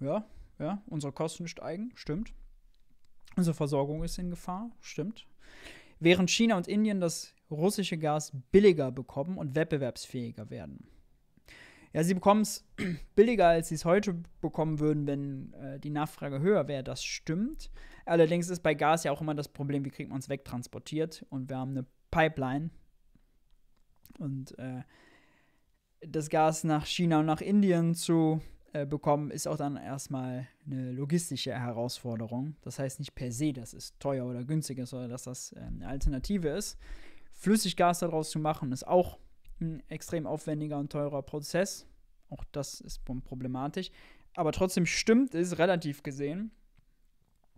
ja, ja, unsere Kosten steigen, stimmt. Unsere Versorgung ist in Gefahr, stimmt. Während China und Indien das russische Gas billiger bekommen und wettbewerbsfähiger werden. Ja, sie bekommen es *clears throat* billiger, als sie es heute bekommen würden, wenn äh, die Nachfrage höher wäre. Das stimmt. Allerdings ist bei Gas ja auch immer das Problem, wie kriegt man es wegtransportiert? Und wir haben eine Pipeline, und äh, das Gas nach China und nach Indien zu äh, bekommen, ist auch dann erstmal eine logistische Herausforderung. Das heißt nicht per se, dass es teuer oder günstig ist, sondern dass das äh, eine Alternative ist. Flüssiggas daraus zu machen, ist auch ein extrem aufwendiger und teurer Prozess. Auch das ist problematisch. Aber trotzdem stimmt es relativ gesehen,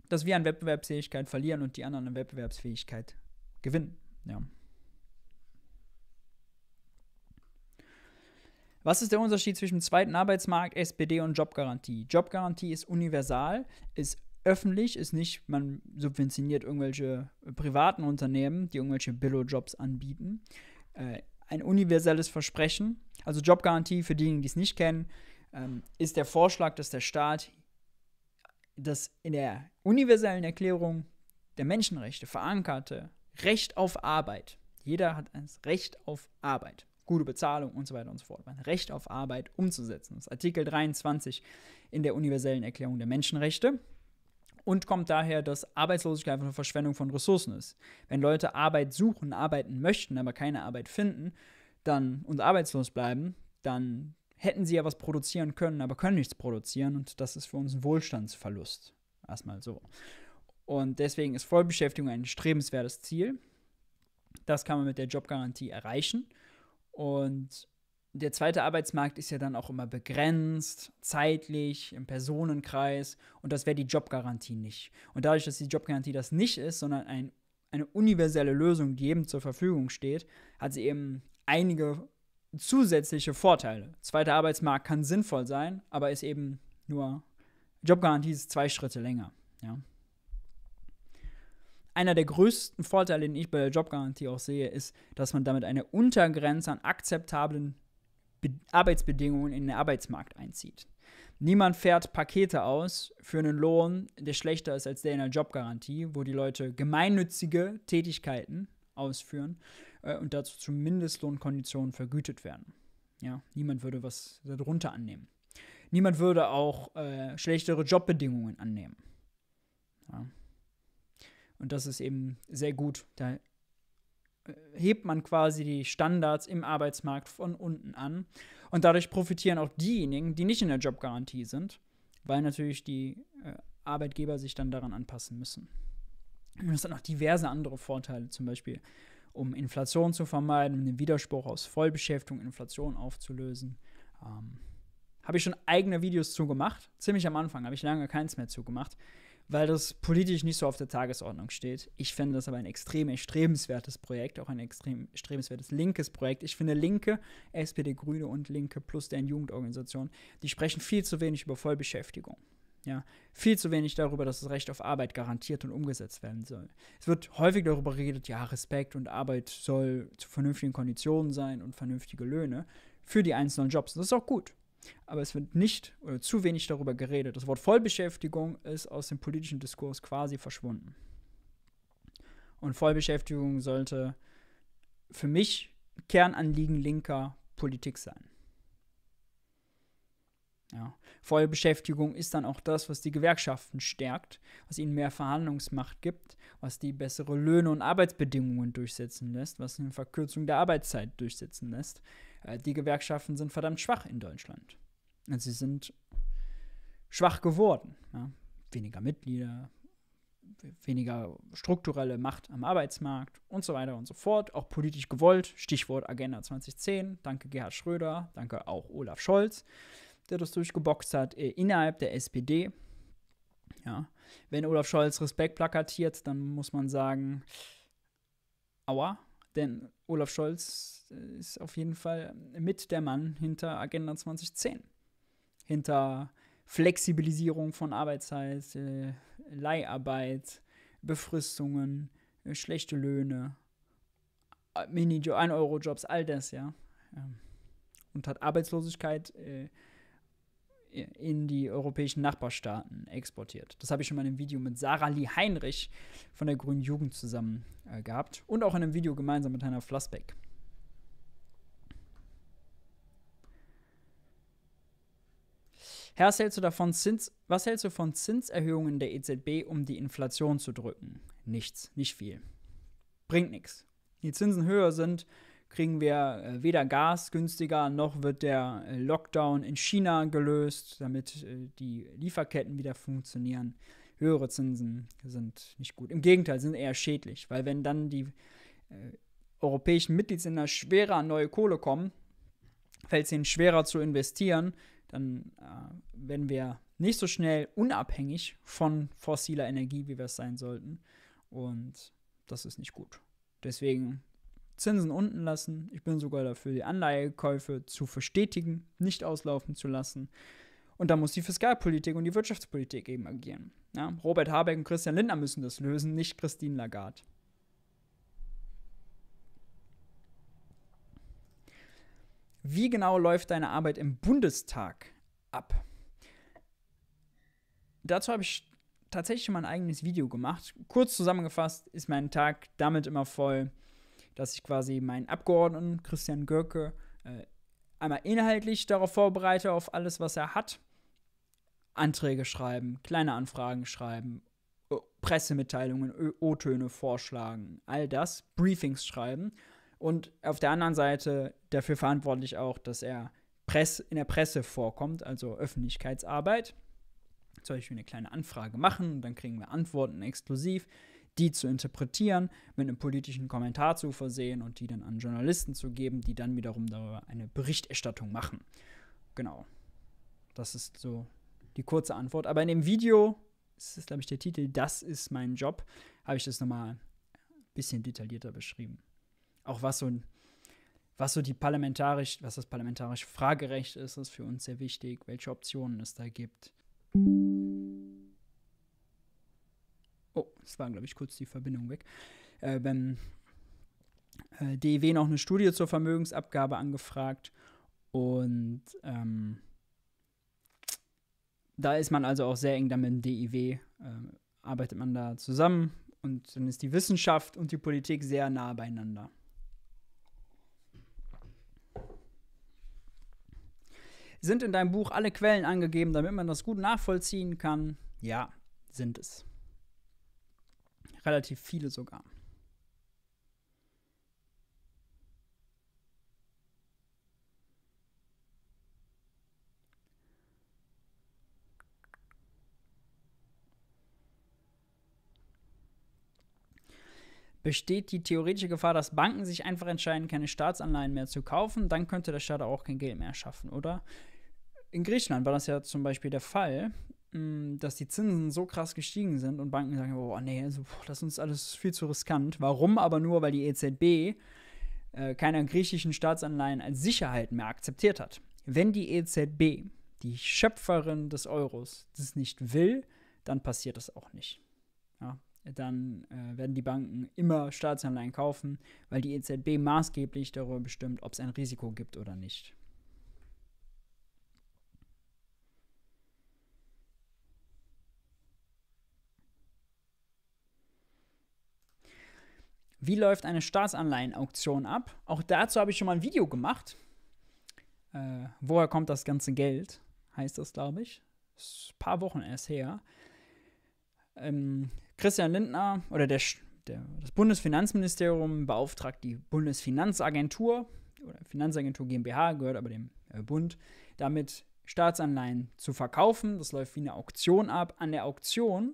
dass wir an Wettbewerbsfähigkeit verlieren und die anderen an Wettbewerbsfähigkeit gewinnen. Ja. Was ist der Unterschied zwischen dem zweiten Arbeitsmarkt, SPD und Jobgarantie? Jobgarantie ist universal, ist öffentlich, ist nicht, man subventioniert irgendwelche privaten Unternehmen, die irgendwelche Billo-Jobs anbieten. Äh, ein universelles Versprechen, also Jobgarantie für diejenigen, die es nicht kennen, ähm, ist der Vorschlag, dass der Staat das in der universellen Erklärung der Menschenrechte verankerte Recht auf Arbeit, jeder hat ein Recht auf Arbeit, gute Bezahlung und so weiter und so fort. Mein Recht auf Arbeit umzusetzen. Das ist Artikel 23 in der Universellen Erklärung der Menschenrechte und kommt daher, dass Arbeitslosigkeit eine Verschwendung von Ressourcen ist. Wenn Leute Arbeit suchen, arbeiten möchten, aber keine Arbeit finden, dann und arbeitslos bleiben, dann hätten sie ja was produzieren können, aber können nichts produzieren und das ist für uns ein Wohlstandsverlust. Erstmal so. Und deswegen ist Vollbeschäftigung ein strebenswertes Ziel. Das kann man mit der Jobgarantie erreichen. Und der zweite Arbeitsmarkt ist ja dann auch immer begrenzt, zeitlich, im Personenkreis und das wäre die Jobgarantie nicht. Und dadurch, dass die Jobgarantie das nicht ist, sondern ein, eine universelle Lösung, die jedem zur Verfügung steht, hat sie eben einige zusätzliche Vorteile. Zweiter Arbeitsmarkt kann sinnvoll sein, aber ist eben nur Jobgarantie ist zwei Schritte länger. Ja einer der größten Vorteile, den ich bei der Jobgarantie auch sehe, ist, dass man damit eine Untergrenze an akzeptablen Be Arbeitsbedingungen in den Arbeitsmarkt einzieht. Niemand fährt Pakete aus für einen Lohn, der schlechter ist als der in der Jobgarantie, wo die Leute gemeinnützige Tätigkeiten ausführen äh, und dazu zu Mindestlohnkonditionen vergütet werden. Ja, niemand würde was darunter annehmen. Niemand würde auch äh, schlechtere Jobbedingungen annehmen. Ja. Und das ist eben sehr gut. Da äh, hebt man quasi die Standards im Arbeitsmarkt von unten an. Und dadurch profitieren auch diejenigen, die nicht in der Jobgarantie sind, weil natürlich die äh, Arbeitgeber sich dann daran anpassen müssen. Und es hat noch diverse andere Vorteile, zum Beispiel um Inflation zu vermeiden, um den Widerspruch aus Vollbeschäftigung, Inflation aufzulösen. Ähm, habe ich schon eigene Videos zugemacht. Ziemlich am Anfang habe ich lange keins mehr zugemacht weil das politisch nicht so auf der Tagesordnung steht. Ich finde das aber ein extrem erstrebenswertes Projekt, auch ein extrem erstrebenswertes linkes Projekt. Ich finde Linke, SPD, Grüne und Linke plus deren Jugendorganisation, die sprechen viel zu wenig über Vollbeschäftigung. Ja, viel zu wenig darüber, dass das Recht auf Arbeit garantiert und umgesetzt werden soll. Es wird häufig darüber geredet, ja, Respekt und Arbeit soll zu vernünftigen Konditionen sein und vernünftige Löhne für die einzelnen Jobs. Das ist auch gut aber es wird nicht oder zu wenig darüber geredet. Das Wort Vollbeschäftigung ist aus dem politischen Diskurs quasi verschwunden. Und Vollbeschäftigung sollte für mich Kernanliegen linker Politik sein. Ja. Vollbeschäftigung ist dann auch das, was die Gewerkschaften stärkt, was ihnen mehr Verhandlungsmacht gibt, was die bessere Löhne und Arbeitsbedingungen durchsetzen lässt, was eine Verkürzung der Arbeitszeit durchsetzen lässt. Äh, die Gewerkschaften sind verdammt schwach in Deutschland. Also sie sind schwach geworden. Ja? Weniger Mitglieder, weniger strukturelle Macht am Arbeitsmarkt und so weiter und so fort. Auch politisch gewollt. Stichwort Agenda 2010. Danke Gerhard Schröder. Danke auch Olaf Scholz, der das durchgeboxt hat äh, innerhalb der SPD. Ja. Wenn Olaf Scholz Respekt plakatiert, dann muss man sagen, aua, denn Olaf Scholz äh, ist auf jeden Fall mit der Mann hinter Agenda 2010. Hinter Flexibilisierung von Arbeitszeit, äh, Leiharbeit, Befristungen, äh, schlechte Löhne, Mini-1-Euro-Jobs, all das, ja. Ähm, und hat Arbeitslosigkeit äh, in die europäischen Nachbarstaaten exportiert. Das habe ich schon mal in einem Video mit Sarah Lee Heinrich von der Grünen Jugend zusammen äh, gehabt und auch in einem Video gemeinsam mit Hannah Flassbeck. Was hältst, du davon, Zins, was hältst du von Zinserhöhungen der EZB, um die Inflation zu drücken? Nichts, nicht viel. Bringt nichts. Die Zinsen höher sind, kriegen wir äh, weder Gas günstiger, noch wird der äh, Lockdown in China gelöst, damit äh, die Lieferketten wieder funktionieren. Höhere Zinsen sind nicht gut. Im Gegenteil, sind eher schädlich, weil wenn dann die europäischen Mitgliedsländer schwerer an neue Kohle kommen, fällt es ihnen schwerer zu investieren, dann äh, werden wir nicht so schnell unabhängig von fossiler Energie, wie wir es sein sollten. Und das ist nicht gut. Deswegen Zinsen unten lassen. Ich bin sogar dafür, die Anleihekäufe zu verstetigen, nicht auslaufen zu lassen. Und da muss die Fiskalpolitik und die Wirtschaftspolitik eben agieren. Ja, Robert Habeck und Christian Lindner müssen das lösen, nicht Christine Lagarde. Wie genau läuft deine Arbeit im Bundestag ab? Dazu habe ich tatsächlich schon mal ein eigenes Video gemacht. Kurz zusammengefasst ist mein Tag damit immer voll dass ich quasi meinen Abgeordneten Christian Görke äh, einmal inhaltlich darauf vorbereite, auf alles, was er hat. Anträge schreiben, kleine Anfragen schreiben, äh, Pressemitteilungen, O-Töne vorschlagen, all das, Briefings schreiben und auf der anderen Seite dafür verantwortlich auch, dass er Press, in der Presse vorkommt, also Öffentlichkeitsarbeit. Soll ich eine kleine Anfrage machen, dann kriegen wir Antworten exklusiv die zu interpretieren, mit einem politischen Kommentar zu versehen und die dann an Journalisten zu geben, die dann wiederum darüber eine Berichterstattung machen. Genau. Das ist so die kurze Antwort. Aber in dem Video, das ist, glaube ich, der Titel, Das ist mein Job, habe ich das nochmal ein bisschen detaillierter beschrieben. Auch was so ein was so die parlamentarisch, was das parlamentarische Fragerecht ist, ist für uns sehr wichtig, welche Optionen es da gibt. Oh, es war, glaube ich, kurz die Verbindung weg. Äh, beim äh, DEW noch eine Studie zur Vermögensabgabe angefragt. Und ähm, da ist man also auch sehr eng damit mit DIW, e äh, arbeitet man da zusammen. Und dann ist die Wissenschaft und die Politik sehr nah beieinander. Sind in deinem Buch alle Quellen angegeben, damit man das gut nachvollziehen kann? Ja, sind es. Relativ viele sogar. besteht die theoretische Gefahr, dass Banken sich einfach entscheiden, keine Staatsanleihen mehr zu kaufen, dann könnte der Staat auch kein Geld mehr schaffen, oder? In Griechenland war das ja zum Beispiel der Fall. Mm, dass die Zinsen so krass gestiegen sind und Banken sagen, oh nee, also, boah, das ist uns alles viel zu riskant. Warum aber nur, weil die EZB äh, keine griechischen Staatsanleihen als Sicherheit mehr akzeptiert hat. Wenn die EZB, die Schöpferin des Euros, das nicht will, dann passiert das auch nicht. Ja, dann äh, werden die Banken immer Staatsanleihen kaufen, weil die EZB maßgeblich darüber bestimmt, ob es ein Risiko gibt oder nicht. Wie läuft eine Staatsanleihenauktion ab? Auch dazu habe ich schon mal ein Video gemacht. Äh, woher kommt das ganze Geld? Heißt das, glaube ich. Ist ein paar Wochen erst her. Ähm, Christian Lindner oder der, der, das Bundesfinanzministerium beauftragt die Bundesfinanzagentur oder Finanzagentur GmbH, gehört aber dem äh, Bund, damit Staatsanleihen zu verkaufen. Das läuft wie eine Auktion ab. An der Auktion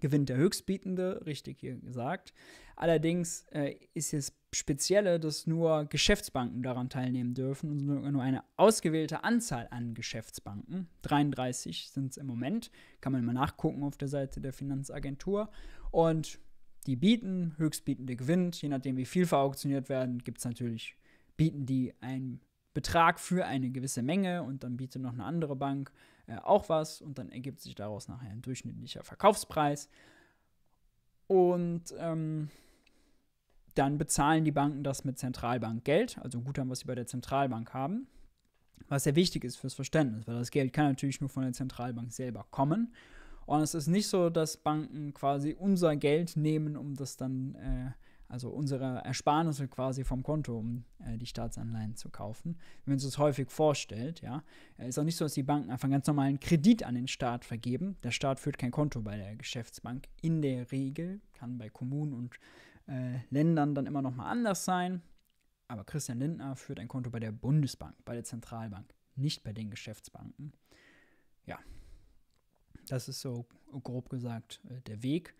gewinnt der Höchstbietende, richtig hier gesagt, Allerdings äh, ist es Spezielle, dass nur Geschäftsbanken daran teilnehmen dürfen und nur eine ausgewählte Anzahl an Geschäftsbanken, 33 sind es im Moment, kann man immer nachgucken auf der Seite der Finanzagentur. Und die bieten, höchstbietende gewinnt, je nachdem wie viel verauktioniert werden, gibt es natürlich, bieten die einen Betrag für eine gewisse Menge und dann bietet noch eine andere Bank äh, auch was und dann ergibt sich daraus nachher ein durchschnittlicher Verkaufspreis und ähm, dann bezahlen die Banken das mit Zentralbankgeld, also Guthaben, was sie bei der Zentralbank haben. Was sehr wichtig ist fürs Verständnis, weil das Geld kann natürlich nur von der Zentralbank selber kommen. Und es ist nicht so, dass Banken quasi unser Geld nehmen, um das dann äh, also unsere Ersparnisse quasi vom Konto, um äh, die Staatsanleihen zu kaufen. Wenn man sich das häufig vorstellt, ja, äh, ist auch nicht so, dass die Banken einfach einen ganz normalen Kredit an den Staat vergeben. Der Staat führt kein Konto bei der Geschäftsbank. In der Regel kann bei Kommunen und äh, Ländern dann immer noch mal anders sein. Aber Christian Lindner führt ein Konto bei der Bundesbank, bei der Zentralbank, nicht bei den Geschäftsbanken. Ja, das ist so grob gesagt äh, der Weg.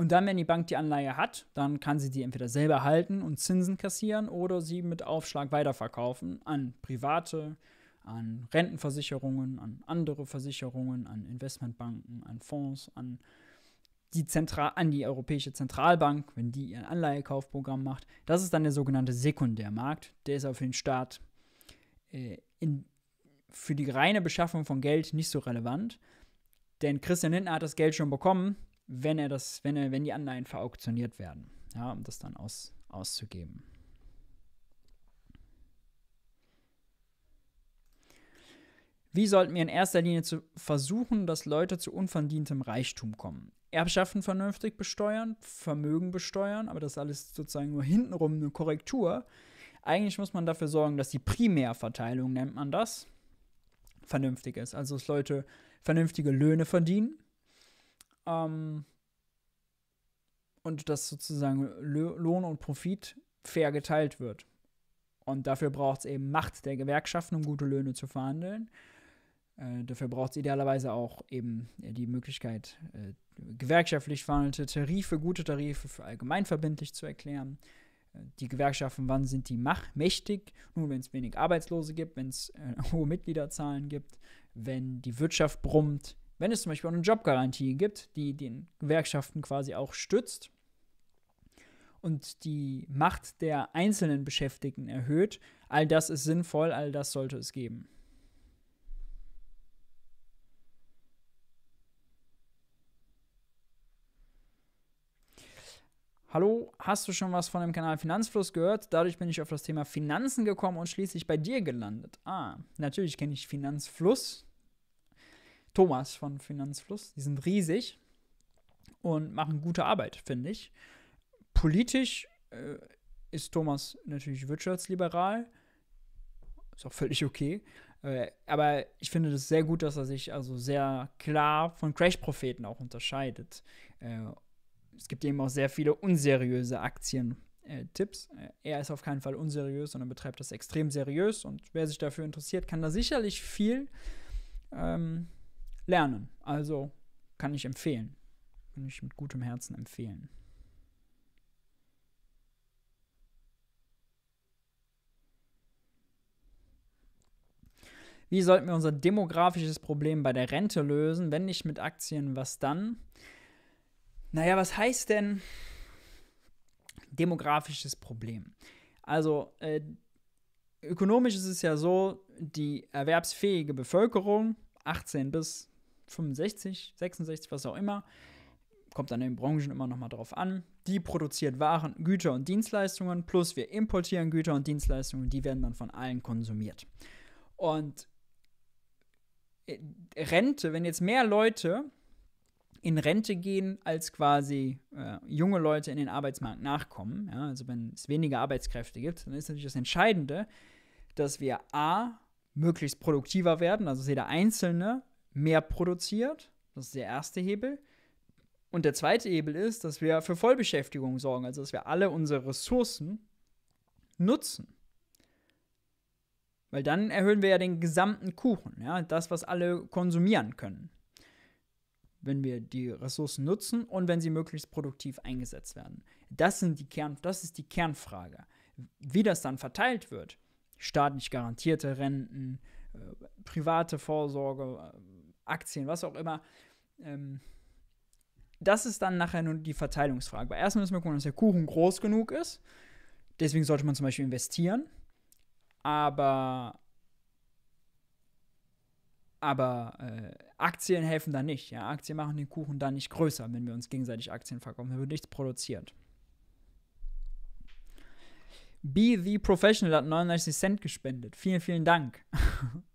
Und dann, wenn die Bank die Anleihe hat, dann kann sie die entweder selber halten und Zinsen kassieren oder sie mit Aufschlag weiterverkaufen an Private, an Rentenversicherungen, an andere Versicherungen, an Investmentbanken, an Fonds, an die, Zentral an die Europäische Zentralbank, wenn die ihr Anleihekaufprogramm macht. Das ist dann der sogenannte Sekundärmarkt. Der ist auf den Staat äh, in, für die reine Beschaffung von Geld nicht so relevant. Denn Christian Lindner hat das Geld schon bekommen, wenn er das, wenn er, wenn die Anleihen verauktioniert werden, ja, um das dann aus, auszugeben. Wie sollten wir in erster Linie zu versuchen, dass Leute zu unverdientem Reichtum kommen? Erbschaften vernünftig besteuern, Vermögen besteuern, aber das ist alles sozusagen nur hintenrum eine Korrektur. Eigentlich muss man dafür sorgen, dass die Primärverteilung, nennt man das, vernünftig ist. Also dass Leute vernünftige Löhne verdienen, ähm, und dass sozusagen Lohn und Profit fair geteilt wird. Und dafür braucht es eben Macht der Gewerkschaften, um gute Löhne zu verhandeln. Äh, dafür braucht es idealerweise auch eben die Möglichkeit, äh, gewerkschaftlich verhandelte Tarife, gute Tarife für allgemeinverbindlich zu erklären. Äh, die Gewerkschaften, wann sind die macht, mächtig? Nur wenn es wenig Arbeitslose gibt, wenn es äh, *laughs* hohe Mitgliederzahlen gibt, wenn die Wirtschaft brummt, wenn es zum Beispiel auch eine Jobgarantie gibt, die den Gewerkschaften quasi auch stützt und die Macht der einzelnen Beschäftigten erhöht, all das ist sinnvoll, all das sollte es geben. Hallo, hast du schon was von dem Kanal Finanzfluss gehört? Dadurch bin ich auf das Thema Finanzen gekommen und schließlich bei dir gelandet. Ah, natürlich kenne ich Finanzfluss, Thomas von Finanzfluss. Die sind riesig und machen gute Arbeit, finde ich. Politisch äh, ist Thomas natürlich wirtschaftsliberal. Ist auch völlig okay. Äh, aber ich finde das sehr gut, dass er sich also sehr klar von Crash-Propheten auch unterscheidet. Äh, es gibt eben auch sehr viele unseriöse Aktien. Äh, Tipps. Äh, er ist auf keinen Fall unseriös, sondern betreibt das extrem seriös. Und wer sich dafür interessiert, kann da sicherlich viel ähm, lernen. Also kann ich empfehlen. Kann ich mit gutem Herzen empfehlen. Wie sollten wir unser demografisches Problem bei der Rente lösen? Wenn nicht mit Aktien, was dann? Naja, was heißt denn demografisches Problem? Also, äh, ökonomisch ist es ja so, die erwerbsfähige Bevölkerung, 18 bis 65, 66, was auch immer. Kommt an den Branchen immer nochmal drauf an. Die produziert Waren, Güter und Dienstleistungen, plus wir importieren Güter und Dienstleistungen, die werden dann von allen konsumiert. Und äh, Rente, wenn jetzt mehr Leute in Rente gehen, als quasi äh, junge Leute in den Arbeitsmarkt nachkommen, ja, also wenn es weniger Arbeitskräfte gibt, dann ist natürlich das Entscheidende, dass wir A, möglichst produktiver werden, also jeder Einzelne mehr produziert. Das ist der erste Hebel. Und der zweite Hebel ist, dass wir für Vollbeschäftigung sorgen, also dass wir alle unsere Ressourcen nutzen. Weil dann erhöhen wir ja den gesamten Kuchen, ja, das, was alle konsumieren können. Wenn wir die Ressourcen nutzen und wenn sie möglichst produktiv eingesetzt werden. Das, sind die Kern, das ist die Kernfrage. Wie das dann verteilt wird, staatlich garantierte Renten, äh, private Vorsorge, Aktien, was auch immer. Ähm, das ist dann nachher nur die Verteilungsfrage. Weil erstmal müssen wir gucken, dass der Kuchen groß genug ist. Deswegen sollte man zum Beispiel investieren. Aber, aber äh, Aktien helfen da nicht. Ja? Aktien machen den Kuchen da nicht größer, wenn wir uns gegenseitig Aktien verkaufen. Da wird nichts produziert. Be the Professional hat 99 Cent gespendet. Vielen, vielen Dank. *laughs*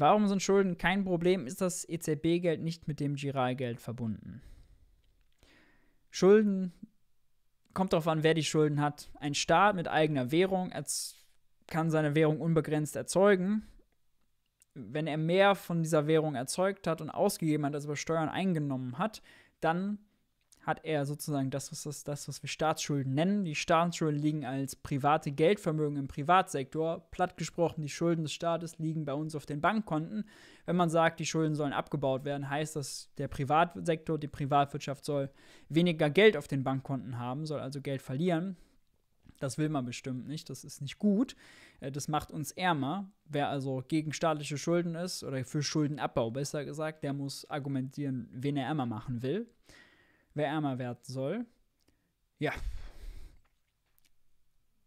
Warum sind Schulden kein Problem? Ist das EZB-Geld nicht mit dem Giralgeld verbunden? Schulden, kommt darauf an, wer die Schulden hat. Ein Staat mit eigener Währung kann seine Währung unbegrenzt erzeugen. Wenn er mehr von dieser Währung erzeugt hat und ausgegeben hat, als er über Steuern eingenommen hat, dann hat er sozusagen das, was, das, das, was wir Staatsschulden nennen. Die Staatsschulden liegen als private Geldvermögen im Privatsektor. Platt gesprochen, die Schulden des Staates liegen bei uns auf den Bankkonten. Wenn man sagt, die Schulden sollen abgebaut werden, heißt das, der Privatsektor, die Privatwirtschaft soll weniger Geld auf den Bankkonten haben, soll also Geld verlieren. Das will man bestimmt nicht, das ist nicht gut. Äh, das macht uns ärmer. Wer also gegen staatliche Schulden ist oder für Schuldenabbau besser gesagt, der muss argumentieren, wen er ärmer machen will wer ärmer werden soll. Ja.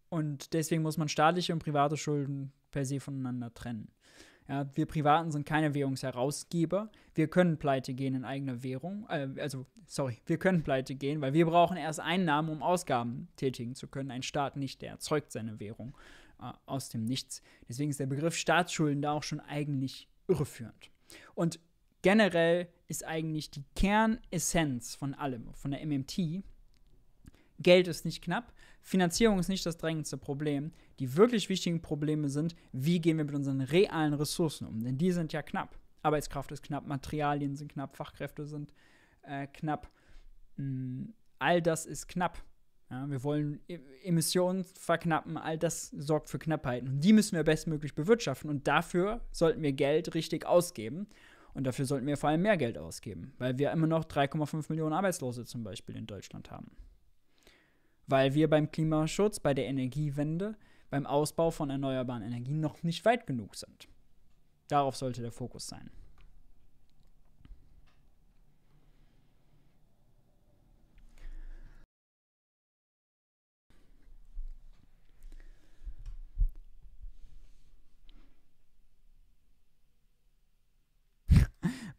Und deswegen muss man staatliche und private Schulden per se voneinander trennen. Ja, wir Privaten sind keine Währungsherausgeber. Wir können pleite gehen in eigener Währung. Äh, also, sorry, wir können pleite gehen, weil wir brauchen erst Einnahmen, um Ausgaben tätigen zu können. Ein Staat nicht, der erzeugt seine Währung äh, aus dem Nichts. Deswegen ist der Begriff Staatsschulden da auch schon eigentlich irreführend. Und generell ist eigentlich die Kernessenz von allem, von der MMT, Geld ist nicht knapp, Finanzierung ist nicht das drängendste Problem. Die wirklich wichtigen Probleme sind, wie gehen wir mit unseren realen Ressourcen um, denn die sind ja knapp. Arbeitskraft ist knapp, Materialien sind knapp, Fachkräfte sind äh, knapp. Mm, all das ist knapp. Ja, wir wollen e-, Emissionen verknappen, all das sorgt für Knappheiten. Und die müssen wir bestmöglich bewirtschaften und dafür sollten wir Geld richtig ausgeben. Und dafür sollten wir vor allem mehr Geld ausgeben, weil wir immer noch 3,5 Millionen Arbeitslose zum Beispiel in Deutschland haben. Weil wir beim Klimaschutz, bei der Energiewende, beim Ausbau von erneuerbaren Energien noch nicht weit genug sind. Darauf sollte der Fokus sein.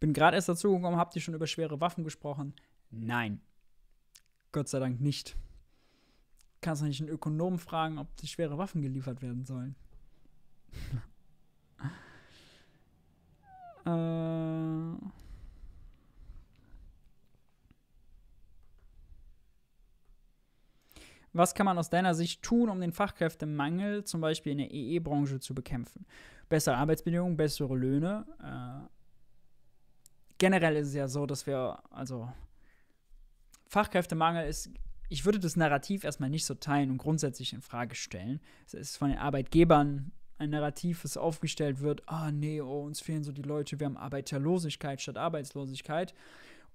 Bin gerade erst dazugekommen, habt ihr schon über schwere Waffen gesprochen? Nein. Gott sei Dank nicht. Kannst du nicht einen Ökonomen fragen, ob die schwere Waffen geliefert werden sollen? *laughs* äh. Was kann man aus deiner Sicht tun, um den Fachkräftemangel zum Beispiel in der EE-Branche zu bekämpfen? Bessere Arbeitsbedingungen, bessere Löhne, Äh generell ist es ja so, dass wir, also Fachkräftemangel ist, ich würde das Narrativ erstmal nicht so teilen und grundsätzlich in Frage stellen. Es ist von den Arbeitgebern ein Narrativ, das aufgestellt wird, ah oh, nee, oh, uns fehlen so die Leute, wir haben Arbeiterlosigkeit statt Arbeitslosigkeit,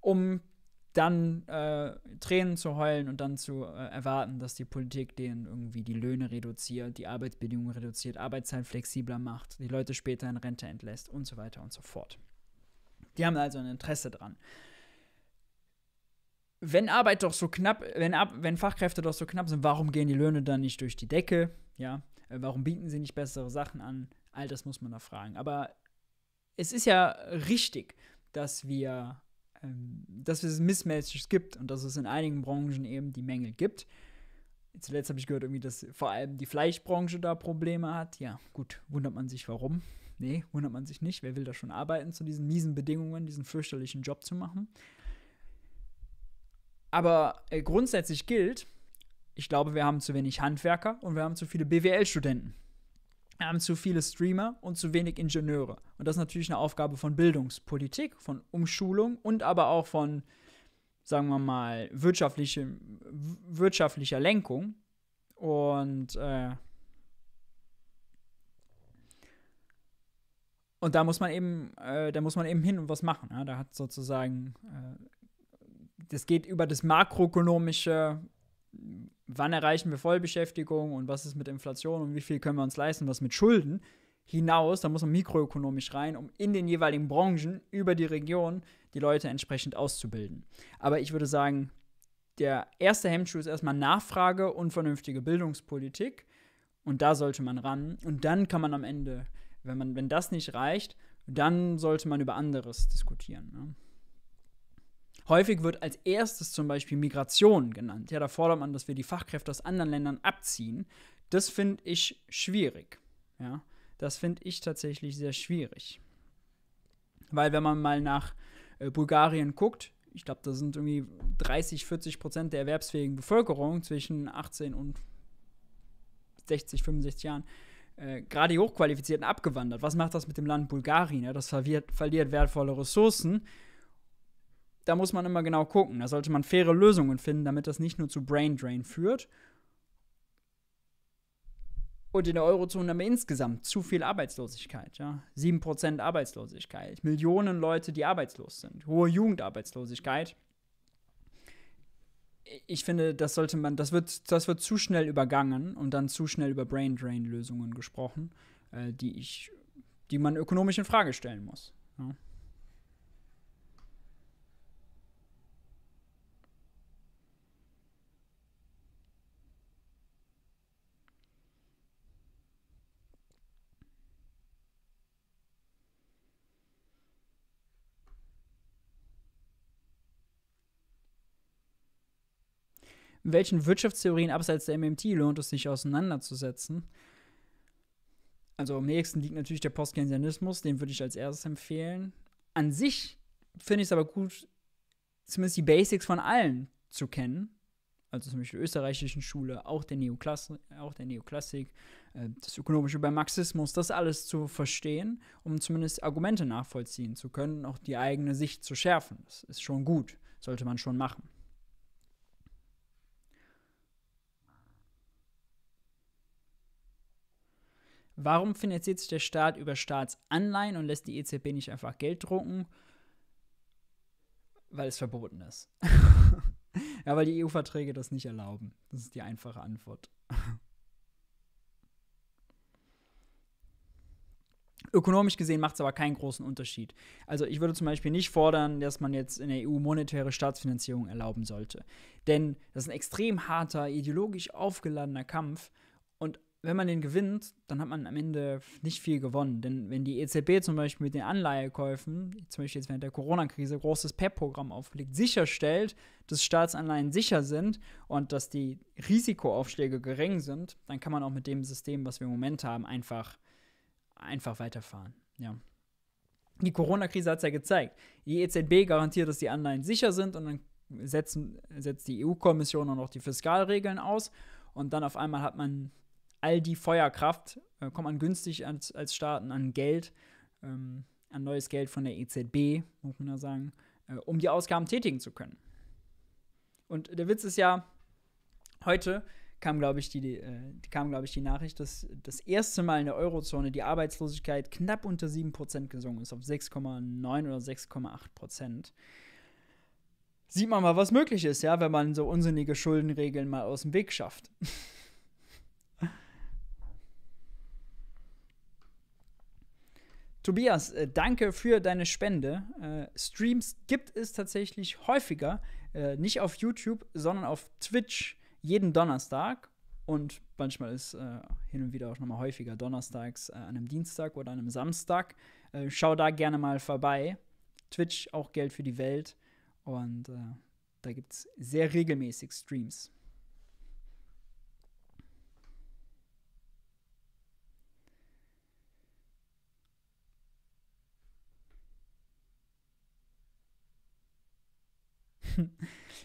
um dann äh, Tränen zu heulen und dann zu äh, erwarten, dass die Politik denen irgendwie die Löhne reduziert, die Arbeitsbedingungen reduziert, Arbeitszeit flexibler macht, die Leute später in Rente entlässt und so weiter und so fort. Die haben also ein Interesse dran. Wenn Arbeit doch so knapp, wenn, wenn Fachkräfte doch so knapp sind, warum gehen die Löhne dann nicht durch die Decke? Ja, äh, warum bieten sie nicht bessere Sachen an? All das muss man da fragen. Aber es ist ja richtig, dass wir, ähm, dass es Mismatches gibt und dass es in einigen Branchen eben die Mängel gibt. Zuletzt habe ich gehört, irgendwie, dass vor allem die Fleischbranche da Probleme hat. Ja, gut, wundert man sich warum nee, wundert man sich nicht, wer will da schon arbeiten zu diesen miesen Bedingungen, diesen fürchterlichen Job zu machen. Aber äh, grundsätzlich gilt, ich glaube, wir haben zu wenig Handwerker und wir haben zu viele BWL-Studenten. Wir haben zu viele Streamer und zu wenig Ingenieure. Und das ist natürlich eine Aufgabe von Bildungspolitik, von Umschulung und aber auch von, sagen wir mal, wirtschaftliche, wirtschaftlicher Lenkung. Und äh, Und da muss man eben, äh, da muss man eben hin und was machen. Ja? Da hat sozusagen, äh, das geht über das makroökonomische, wann erreichen wir Vollbeschäftigung und was ist mit Inflation und wie viel können wir uns leisten, was mit Schulden hinaus, da muss man mikroökonomisch rein, um in den jeweiligen Branchen über die Region die Leute entsprechend auszubilden. Aber ich würde sagen, der erste Hemmschuh ist erstmal Nachfrage und vernünftige Bildungspolitik. Und da sollte man ran. Und dann kann man am Ende wenn, man, wenn das nicht reicht, dann sollte man über anderes diskutieren. Ne? Häufig wird als erstes zum Beispiel Migration genannt. Ja, da fordert man, dass wir die Fachkräfte aus anderen Ländern abziehen. Das finde ich schwierig. Ja, das finde ich tatsächlich sehr schwierig. Weil wenn man mal nach äh, Bulgarien guckt, ich glaube, da sind irgendwie 30, 40 Prozent der erwerbsfähigen Bevölkerung zwischen 18 und 60, 65 Jahren äh, gerade die Hochqualifizierten abgewandert. Was macht das mit dem Land Bulgarien? Ja, das verliert, verliert wertvolle Ressourcen. Da muss man immer genau gucken. Da sollte man faire Lösungen finden, damit das nicht nur zu Brain Drain führt und in der Eurozone haben wir insgesamt zu viel Arbeitslosigkeit. Ja? 7% Arbeitslosigkeit, Millionen Leute, die arbeitslos sind, hohe Jugendarbeitslosigkeit ich finde, das sollte man, das wird, das wird zu schnell übergangen und dann zu schnell über Brain Drain Lösungen gesprochen, äh, die ich, die man ökonomisch in Frage stellen muss. Ja. welchen Wirtschaftstheorien abseits der MMT lohnt es sich auseinanderzusetzen. Also am nächsten liegt natürlich der Postkeynesianismus, den würde ich als erstes empfehlen. An sich finde ich es aber gut, zumindest die Basics von allen zu kennen. Also zum Beispiel der österreichischen Schule, auch der, Neoklass auch der Neoklassik, äh, das Ökonomische beim Marxismus, das alles zu verstehen, um zumindest Argumente nachvollziehen zu können, auch die eigene Sicht zu schärfen. Das ist schon gut, sollte man schon machen. Warum finanziert sich der Staat über Staatsanleihen und lässt die EZB nicht einfach Geld drucken? Weil es verboten ist. *laughs* ja, weil die EU-Verträge das nicht erlauben. Das ist die einfache Antwort. *laughs* Ökonomisch gesehen macht es aber keinen großen Unterschied. Also ich würde zum Beispiel nicht fordern, dass man jetzt in der EU monetäre Staatsfinanzierung erlauben sollte. Denn das ist ein extrem harter, ideologisch aufgeladener Kampf und wenn man den gewinnt, dann hat man am Ende nicht viel gewonnen. Denn wenn die EZB zum Beispiel mit den Anleihekäufen, zum Beispiel jetzt während der Corona-Krise, großes PEP-Programm auflegt, sicherstellt, dass Staatsanleihen sicher sind und dass die Risikoaufschläge gering sind, dann kann man auch mit dem System, was wir im Moment haben, einfach, einfach weiterfahren. Ja. Die Corona-Krise hat es ja gezeigt. Die EZB garantiert, dass die Anleihen sicher sind und dann setzen, setzt die EU-Kommission und auch die Fiskalregeln aus. Und dann auf einmal hat man all die Feuerkraft äh, kommt man günstig als, als Staaten an Geld, ähm, an neues Geld von der EZB, muss man da sagen, äh, um die Ausgaben tätigen zu können. Und der Witz ist ja, heute kam, glaube ich, die, die, äh, kam, ich, die Nachricht, dass das erste Mal in der Eurozone die Arbeitslosigkeit knapp unter 7% gesunken ist, auf 6,9 oder 6,8%. Sieht man mal, was möglich ist, ja, wenn man so unsinnige Schuldenregeln mal aus dem Weg schafft. *laughs* Tobias, äh, danke für deine Spende. Äh, Streams gibt es tatsächlich häufiger, äh, nicht auf YouTube, sondern auf Twitch jeden Donnerstag. Und manchmal ist äh, hin und wieder auch nochmal häufiger donnerstags äh, an einem Dienstag oder an einem Samstag. Äh, schau da gerne mal vorbei. Twitch auch Geld für die Welt. Und da gibt es sehr regelmäßig Streams.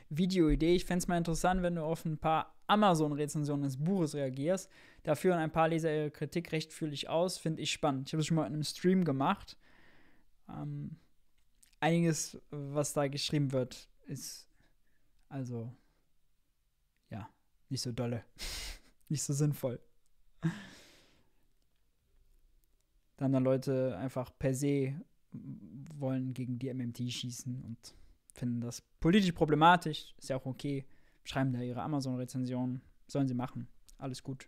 Videoidee. Ich fände es mal interessant, wenn du auf ein paar Amazon-Rezensionen des Buches reagierst. Da führen ein paar Leser ihre Kritik recht fühlig aus. Finde ich spannend. Ich habe es schon mal in einem Stream gemacht. Ähm, einiges, was da geschrieben wird, ist also ja, nicht so dolle. *laughs* nicht so sinnvoll. Dann da Leute einfach per se wollen gegen die MMT schießen und finden das politisch problematisch, ist ja auch okay. Schreiben da ihre Amazon-Rezensionen, sollen sie machen, alles gut.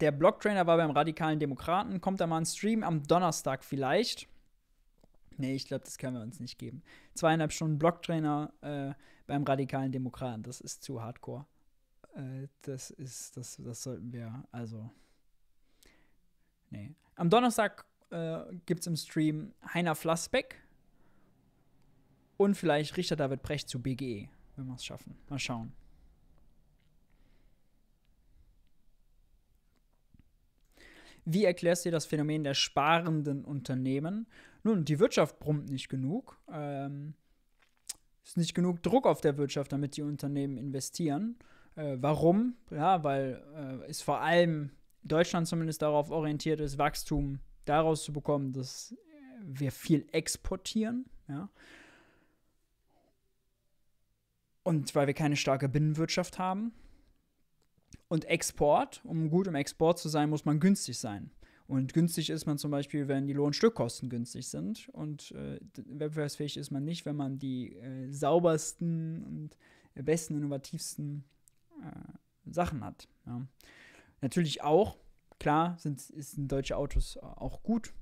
Der Blocktrainer war beim Radikalen Demokraten, kommt da mal ein Stream am Donnerstag vielleicht. Nee, ich glaube, das können wir uns nicht geben. Zweieinhalb Stunden Blocktrainer äh, beim Radikalen Demokraten, das ist zu hardcore. Äh, das ist, das, das sollten wir, also. Nee. Am Donnerstag äh, gibt es im Stream Heiner Flassbeck und vielleicht Richter David Brecht zu BGE, wenn wir es schaffen. Mal schauen. Wie erklärst du dir das Phänomen der sparenden Unternehmen? Nun, die Wirtschaft brummt nicht genug. Ähm, ist nicht genug Druck auf der Wirtschaft, damit die Unternehmen investieren. Äh, warum? Ja, weil äh, es vor allem Deutschland zumindest darauf orientiert ist, Wachstum daraus zu bekommen, dass wir viel exportieren, ja. Und weil wir keine starke Binnenwirtschaft haben. Und Export, um gut im Export zu sein, muss man günstig sein. Und günstig ist man zum Beispiel, wenn die Lohnstückkosten günstig sind. Und äh, wettbewerbsfähig ist man nicht, wenn man die äh, saubersten und besten, innovativsten äh, Sachen hat. Ja. Natürlich auch, Klar sind, sind deutsche Autos auch gut.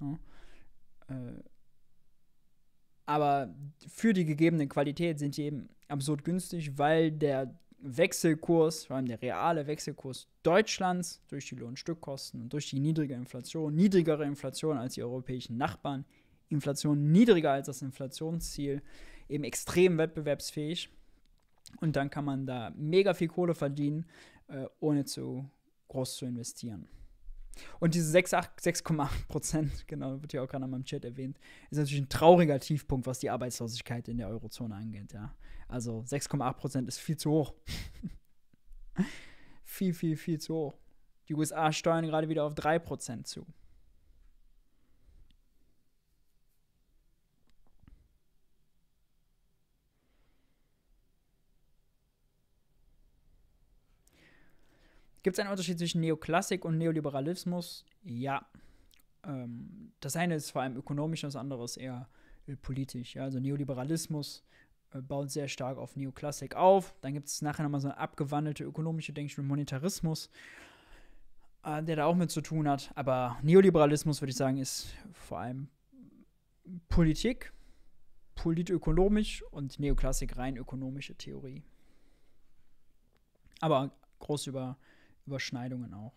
Ja, ne? äh, aber für die gegebene Qualität sind die eben absurd günstig, weil der Wechselkurs, vor allem der reale Wechselkurs Deutschlands durch die Lohnstückkosten und durch die niedrige Inflation, niedrigere Inflation als die europäischen Nachbarn, Inflation niedriger als das Inflationsziel, eben extrem wettbewerbsfähig. Und dann kann man da mega viel Kohle verdienen, äh, ohne zu groß zu investieren. Und diese 6,8 Prozent, *laughs* genau, wird ja auch gerade in meinem Chat erwähnt, ist natürlich ein trauriger Tiefpunkt, was die Arbeitslosigkeit in der Eurozone angeht, ja. Also 6,8 Prozent ist viel zu hoch. *laughs* viel, viel, viel zu hoch. Die USA steuern gerade wieder auf 3 Prozent zu. Gibt es einen Unterschied zwischen Neoklassik und Neoliberalismus? Ja. Ähm, das eine ist vor allem ökonomisch, das andere ist eher äh, politisch. Ja? Also Neoliberalismus äh, baut sehr stark auf Neoklassik auf. Dann gibt es nachher nochmal so eine abgewandelte ökonomische Denkschule, Monetarismus, äh, der da auch mit zu tun hat. Aber Neoliberalismus, würde ich sagen, ist vor allem Politik, politökonomisch und Neoklassik rein ökonomische Theorie. Aber groß über Überschneidungen auch.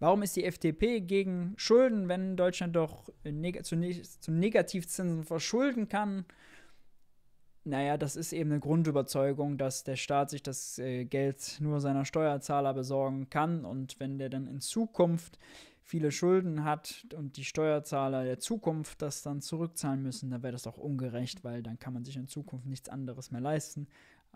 Warum ist die FDP gegen Schulden, wenn Deutschland doch neg zu, ne zu Negativzinsen verschulden kann? Naja, das ist eben eine Grundüberzeugung, dass der Staat sich das äh, Geld nur seiner Steuerzahler besorgen kann und wenn der dann in Zukunft viele Schulden hat und die Steuerzahler der Zukunft das dann zurückzahlen müssen, dann wäre das auch ungerecht, weil dann kann man sich in Zukunft nichts anderes mehr leisten.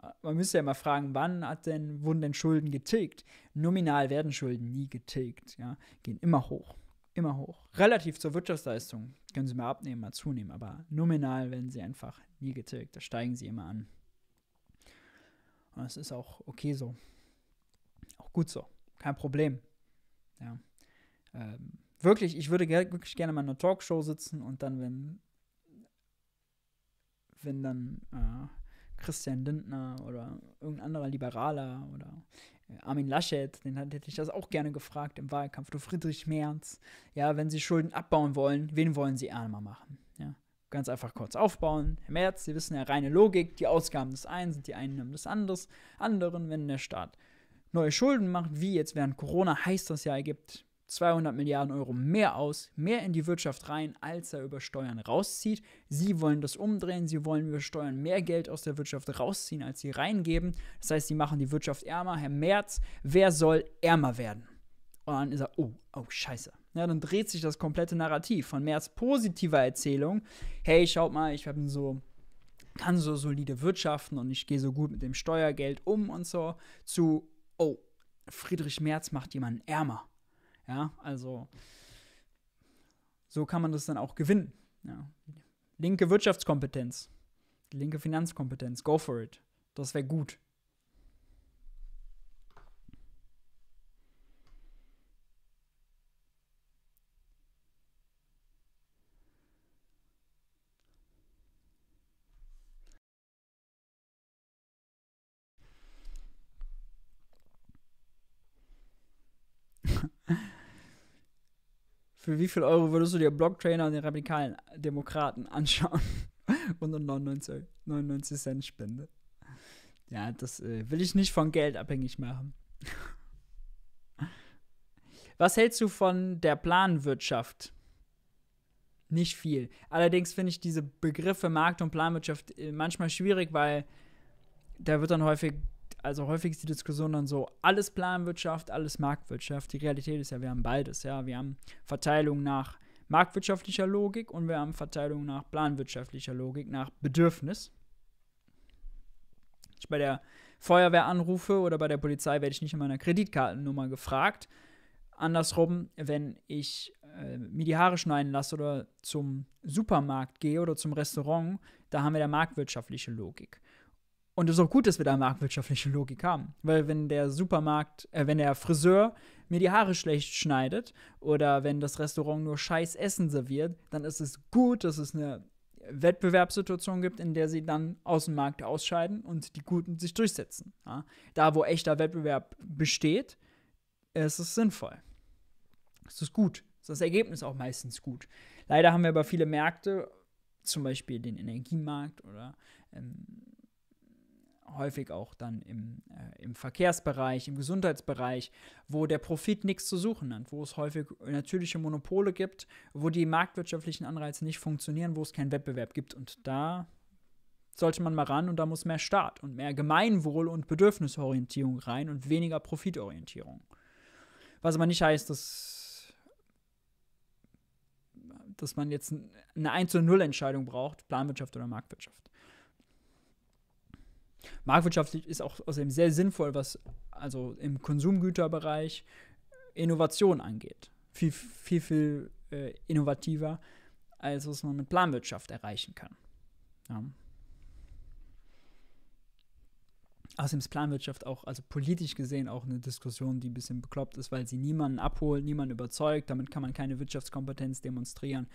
Äh, man müsste ja mal fragen, wann hat denn, wurden denn Schulden getilgt? Nominal werden Schulden nie getilgt, ja, gehen immer hoch, immer hoch. Relativ zur Wirtschaftsleistung können sie mal abnehmen, mal zunehmen, aber nominal werden sie einfach nie getilgt, da steigen sie immer an. Und das ist auch okay so, auch gut so, kein Problem, ja ähm, wirklich, ich würde ger wirklich gerne mal in einer Talkshow sitzen und dann, wenn, wenn dann äh, Christian Lindner oder irgendein anderer Liberaler oder äh, Armin Laschet, den hätte ich das auch gerne gefragt im Wahlkampf, du Friedrich Merz, ja, wenn sie Schulden abbauen wollen, wen wollen sie ärmer machen? Ja, ganz einfach kurz aufbauen. Herr Merz, Sie wissen ja reine Logik, die Ausgaben des einen sind die Einnahmen des anderes, anderen, wenn der Staat neue Schulden macht, wie jetzt während Corona heißt das ja, er gibt 200 Milliarden Euro mehr aus, mehr in die Wirtschaft rein, als er über Steuern rauszieht. Sie wollen das umdrehen, sie wollen über Steuern mehr Geld aus der Wirtschaft rausziehen, als sie reingeben. Das heißt, sie machen die Wirtschaft ärmer. Herr Merz, wer soll ärmer werden? Und dann ist er, oh, oh, scheiße. Ja, dann dreht sich das komplette Narrativ von Merz positiver Erzählung. Hey, schaut mal, ich habe so kann so solide wirtschaften und ich gehe so gut mit dem Steuergeld um und so, zu, oh, Friedrich Merz macht jemanden ärmer. Ja, also so kann man das dann auch gewinnen. Ja. Linke Wirtschaftskompetenz, linke Finanzkompetenz, go for it. Das wäre gut. Für wie viel Euro würdest du dir Blocktrainer und den radikalen Demokraten anschauen? *laughs* und 99, 99 Cent Spende. Ja, das äh, will ich nicht von Geld abhängig machen. *laughs* Was hältst du von der Planwirtschaft? Nicht viel. Allerdings finde ich diese Begriffe Markt und Planwirtschaft äh, manchmal schwierig, weil da wird dann häufig also häufig ist die Diskussion dann so, alles Planwirtschaft, alles Marktwirtschaft. Die Realität ist ja, wir haben beides, ja. Wir haben Verteilung nach marktwirtschaftlicher Logik und wir haben Verteilung nach planwirtschaftlicher Logik, nach Bedürfnis. Ich bei der Feuerwehr anrufe oder bei der Polizei werde ich nicht in meiner Kreditkartennummer gefragt. Andersrum, wenn ich äh, mir die Haare schneiden lasse oder zum Supermarkt gehe oder zum Restaurant, da haben wir der marktwirtschaftliche Logik. Und es ist auch gut, dass wir da marktwirtschaftliche Logik haben. Weil wenn der Supermarkt, äh, wenn der Friseur mir die Haare schlecht schneidet oder wenn das Restaurant nur scheiß Essen serviert, dann ist es gut, dass es eine Wettbewerbssituation gibt, in der sie dann aus dem Markt ausscheiden und die Guten sich durchsetzen. Ja? Da, wo echter Wettbewerb besteht, ist es sinnvoll. Es ist gut. Ist das Ergebnis auch meistens gut. Leider haben wir aber viele Märkte, zum Beispiel den Energiemarkt oder ähm, häufig auch dann im, äh, im Verkehrsbereich, im Gesundheitsbereich, wo der Profit nichts zu suchen hat, wo es häufig natürliche Monopole gibt, wo die marktwirtschaftlichen Anreize nicht funktionieren, wo es keinen Wettbewerb gibt. Und da sollte man mal ran und da muss mehr Staat und mehr Gemeinwohl und Bedürfnisorientierung rein und weniger Profitorientierung. Was aber nicht heißt, dass, dass man jetzt eine 1 zu 0 Entscheidung braucht, Planwirtschaft oder Marktwirtschaft. Marktwirtschaftlich ist auch außerdem sehr sinnvoll, was also im Konsumgüterbereich Innovation angeht. Viel, viel, viel äh, innovativer, als was man mit Planwirtschaft erreichen kann. Ja. Außerdem ist Planwirtschaft auch, also politisch gesehen, auch eine Diskussion, die ein bisschen bekloppt ist, weil sie niemanden abholt, niemanden überzeugt. Damit kann man keine Wirtschaftskompetenz demonstrieren.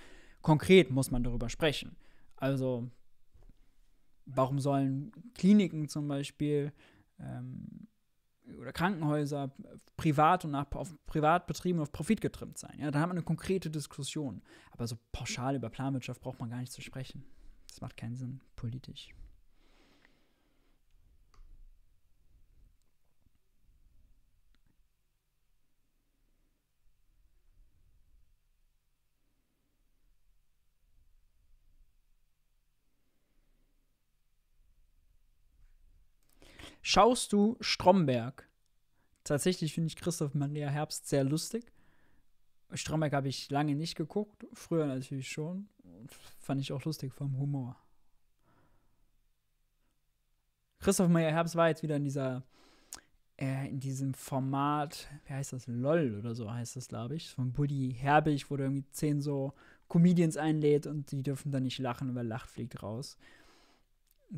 Konkret muss man darüber sprechen. Also warum sollen Kliniken zum Beispiel ähm, oder Krankenhäuser privat und nach, auf Privatbetrieben auf Profit getrimmt sein? Ja, dann hat man eine konkrete Diskussion. Aber so pauschal über Planwirtschaft braucht man gar nicht zu sprechen. Das macht keinen Sinn politisch. Schaust du Stromberg? Tatsächlich finde ich Christoph Maria Herbst sehr lustig. Stromberg habe ich lange nicht geguckt, früher natürlich schon. Fand ich auch lustig vom Humor. Christoph Maria Herbst war jetzt wieder in dieser, äh, in diesem Format, wie heißt das, LOL oder so heißt das, glaube ich, von Buddy Herbig, wo der irgendwie zehn so Comedians einlädt und die dürfen dann nicht lachen, weil lacht fliegt raus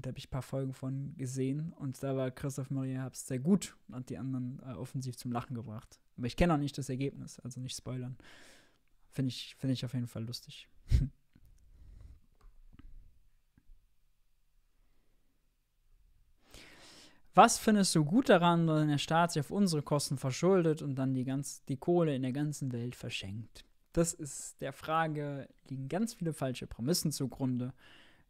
da habe ich ein paar Folgen von gesehen und da war Christoph Maria Herbst sehr gut und hat die anderen äh, offensiv zum Lachen gebracht. Aber ich kenne auch nicht das Ergebnis, also nicht spoilern. Finde ich, find ich auf jeden Fall lustig. *laughs* Was findest du gut daran, wenn der Staat sich auf unsere Kosten verschuldet und dann die, ganz, die Kohle in der ganzen Welt verschenkt? Das ist der Frage, liegen ganz viele falsche Prämissen zugrunde.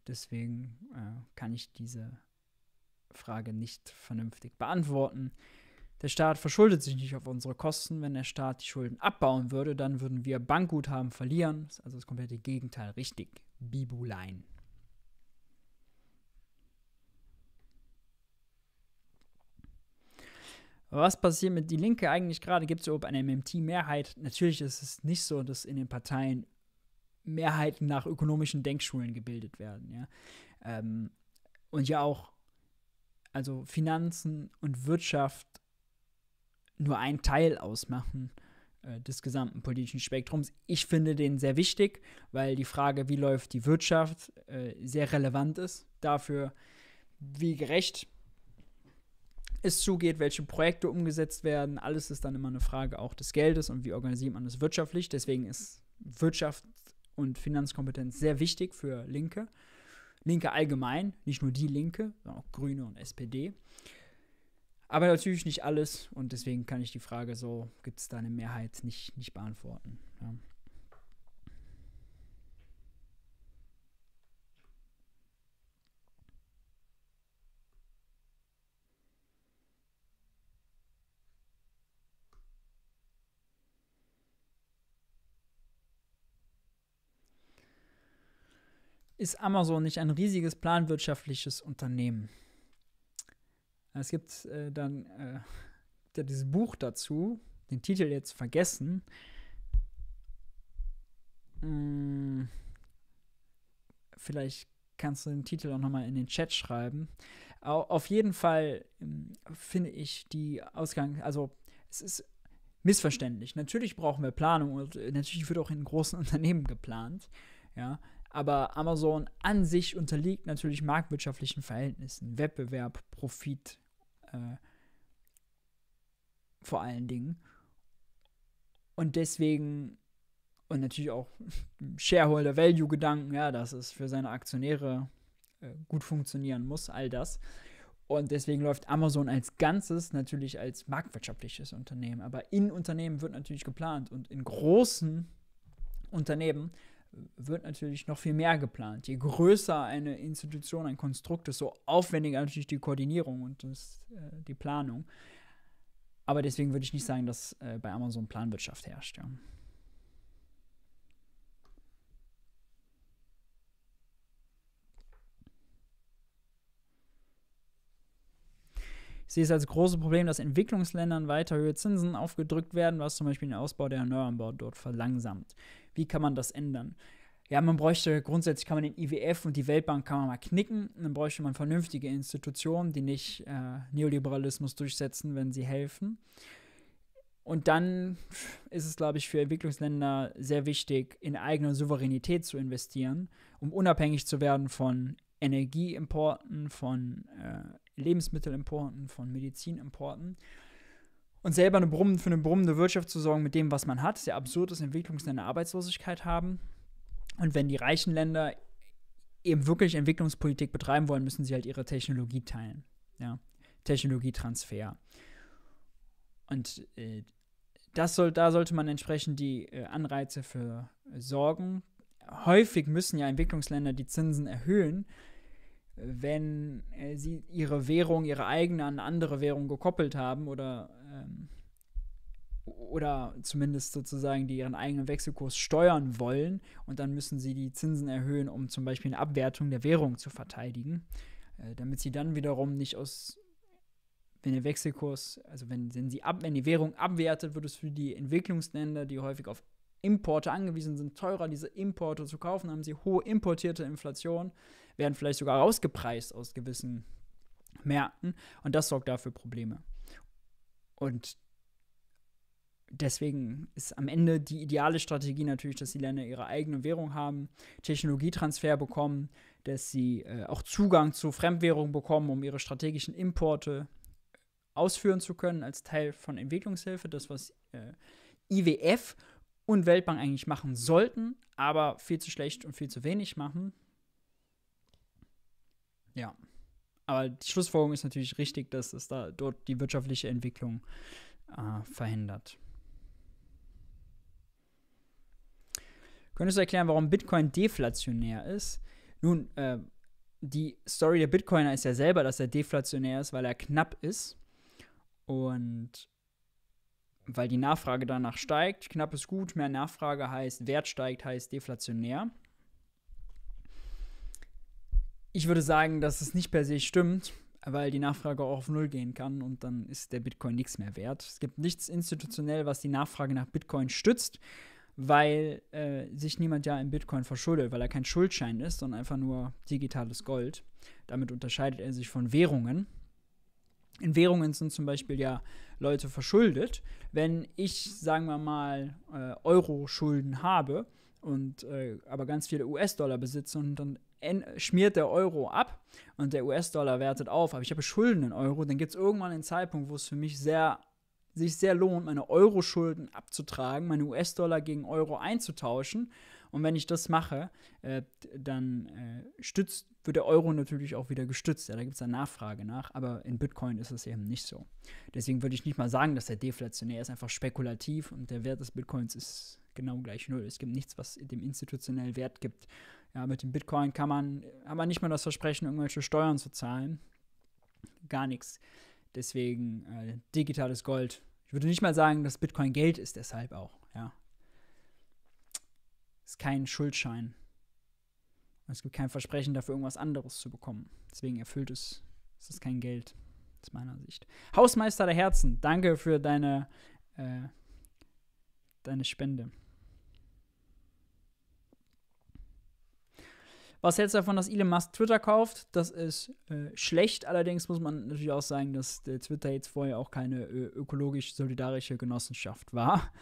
Deswegen äh, kann ich diese Frage nicht vernünftig beantworten. Der Staat verschuldet sich nicht auf unsere Kosten. Wenn der Staat die Schulden abbauen würde, dann würden wir Bankguthaben verlieren. Das ist also das komplette Gegenteil. Richtig. Bibulein. Was passiert mit Die Linke eigentlich gerade? Gibt es überhaupt eine MMT-Mehrheit? Natürlich ist es nicht so, dass in den Parteien Mehrheiten nach ökonomischen Denkschulen gebildet werden. Ja? Ähm, und ja auch, also Finanzen und Wirtschaft nur einen Teil ausmachen äh, des gesamten politischen Spektrums. Ich finde den sehr wichtig, weil die Frage, wie läuft die Wirtschaft, äh, sehr relevant ist dafür, wie gerecht es zugeht, welche Projekte umgesetzt werden. Alles ist dann immer eine Frage auch des Geldes und wie organisiert man es wirtschaftlich. Deswegen ist Wirtschaft und Finanzkompetenz sehr wichtig für Linke. Linke allgemein, nicht nur die Linke, sondern auch Grüne und SPD. Aber natürlich nicht alles und deswegen kann ich die Frage so, gibt es da eine Mehrheit, nicht, nicht beantworten. Ja. ist Amazon nicht ein riesiges planwirtschaftliches Unternehmen? Es gibt äh, dann äh, dieses Buch dazu, den Titel jetzt vergessen. Hm, vielleicht kannst du den Titel auch nochmal in den Chat schreiben. Auf jeden Fall hm, finde ich die Ausgang, also es ist missverständlich. Natürlich brauchen wir Planung und äh, natürlich wird auch in großen *laughs* Unternehmen geplant. Ja, aber Amazon an sich unterliegt natürlich marktwirtschaftlichen Verhältnissen, Wettbewerb, Profit äh, vor allen Dingen. Und deswegen, und natürlich auch *laughs* Shareholder-Value-Gedanken, ja, dass es für seine Aktionäre äh, gut funktionieren muss, all das. Und deswegen läuft Amazon als Ganzes natürlich als marktwirtschaftliches Unternehmen. Aber in Unternehmen wird natürlich geplant und in großen Unternehmen wird natürlich noch viel mehr geplant. Je größer eine Institution, ein Konstrukt ist, so aufwendiger natürlich die Koordinierung und das, äh, die Planung. Aber deswegen würde ich nicht sagen, dass äh, bei Amazon Planwirtschaft herrscht. Ja. Ich sehe es als großes Problem, dass Entwicklungsländern weiter höhere Zinsen aufgedrückt werden, was zum Beispiel den Ausbau der Erneuerbaren dort verlangsamt. Wie kann man das ändern? Ja, man bräuchte grundsätzlich, kann man den IWF und die Weltbank kann man mal knicken. Dann bräuchte man vernünftige Institutionen, die nicht äh, Neoliberalismus durchsetzen, wenn sie helfen. Und dann ist es, glaube ich, für Entwicklungsländer sehr wichtig, in eigene Souveränität zu investieren, um unabhängig zu werden von Energieimporten, von äh, Lebensmittelimporten, von Medizinimporten und selber eine brummende, für eine brummende Wirtschaft zu sorgen mit dem, was man hat, Es ist ja absurd, dass Entwicklungsländer Arbeitslosigkeit haben. Und wenn die reichen Länder eben wirklich Entwicklungspolitik betreiben wollen, müssen sie halt ihre Technologie teilen. Ja? Technologietransfer. Und äh, das soll, da sollte man entsprechend die äh, Anreize für äh, sorgen. Häufig müssen ja Entwicklungsländer die Zinsen erhöhen, wenn äh, sie ihre Währung, ihre eigene an andere Währung gekoppelt haben oder ähm, oder zumindest sozusagen die ihren eigenen Wechselkurs steuern wollen und dann müssen sie die Zinsen erhöhen, um zum Beispiel eine Abwertung der Währung zu verteidigen, äh, damit sie dann wiederum nicht aus, wenn der Wechselkurs, also wenn, wenn, sie ab, wenn die Währung abwertet, wird es für die Entwicklungsländer, die häufig auf Importe angewiesen sind, teurer diese Importe zu kaufen, haben sie hohe importierte Inflation, werden vielleicht sogar rausgepreist aus gewissen Märkten und das sorgt dafür Probleme. Und deswegen ist am Ende die ideale Strategie natürlich, dass die Länder ihre eigene Währung haben, Technologietransfer bekommen, dass sie äh, auch Zugang zu Fremdwährungen bekommen, um ihre strategischen Importe äh, ausführen zu können als Teil von Entwicklungshilfe. Das, was äh, IWF und Weltbank eigentlich machen sollten, aber viel zu schlecht und viel zu wenig machen. Ja. Aber die Schlussfolgerung ist natürlich richtig, dass es da dort die wirtschaftliche Entwicklung äh, verhindert. Könntest du erklären, warum Bitcoin deflationär ist? Nun, äh, die Story der Bitcoiner ist ja selber, dass er deflationär ist, weil er knapp ist und weil die Nachfrage danach steigt. Knapp ist gut, mehr Nachfrage heißt Wert steigt, heißt deflationär ich würde sagen, dass es nicht per se stimmt, weil die Nachfrage auch auf Null gehen kann und dann ist der Bitcoin nichts mehr wert. Es gibt nichts institutionell, was die Nachfrage nach Bitcoin stützt, weil äh, sich niemand ja im Bitcoin verschuldet, weil er kein Schuldschein ist, sondern einfach nur digitales Gold. Damit unterscheidet er sich von Währungen. In Währungen sind zum Beispiel ja Leute verschuldet. Wenn ich, sagen wir mal, äh, Euro-Schulden habe und äh, aber ganz viele US-Dollar besitze und dann schmiert der Euro ab und der US-Dollar wertet auf, aber ich habe Schulden in Euro, dann gibt es irgendwann einen Zeitpunkt, wo es für mich sehr sich sehr lohnt, meine Euro-Schulden abzutragen, meine US-Dollar gegen Euro einzutauschen. Und wenn ich das mache, äh, dann äh, stützt, wird der Euro natürlich auch wieder gestützt. Ja, da gibt es eine Nachfrage nach, aber in Bitcoin ist das eben nicht so. Deswegen würde ich nicht mal sagen, dass der deflationär ist, einfach spekulativ und der Wert des Bitcoins ist genau gleich null. Es gibt nichts, was dem institutionellen Wert gibt. Ja, mit dem Bitcoin kann man, aber nicht mal das Versprechen, irgendwelche Steuern zu zahlen. Gar nichts. Deswegen äh, digitales Gold. Ich würde nicht mal sagen, dass Bitcoin Geld ist, deshalb auch. Ja. Ist kein Schuldschein. Es gibt kein Versprechen dafür, irgendwas anderes zu bekommen. Deswegen erfüllt es, es ist kein Geld, aus meiner Sicht. Hausmeister der Herzen, danke für deine, äh, deine Spende. Was hältst du davon, dass Elon Musk Twitter kauft? Das ist äh, schlecht. Allerdings muss man natürlich auch sagen, dass Twitter jetzt vorher auch keine äh, ökologisch-solidarische Genossenschaft war.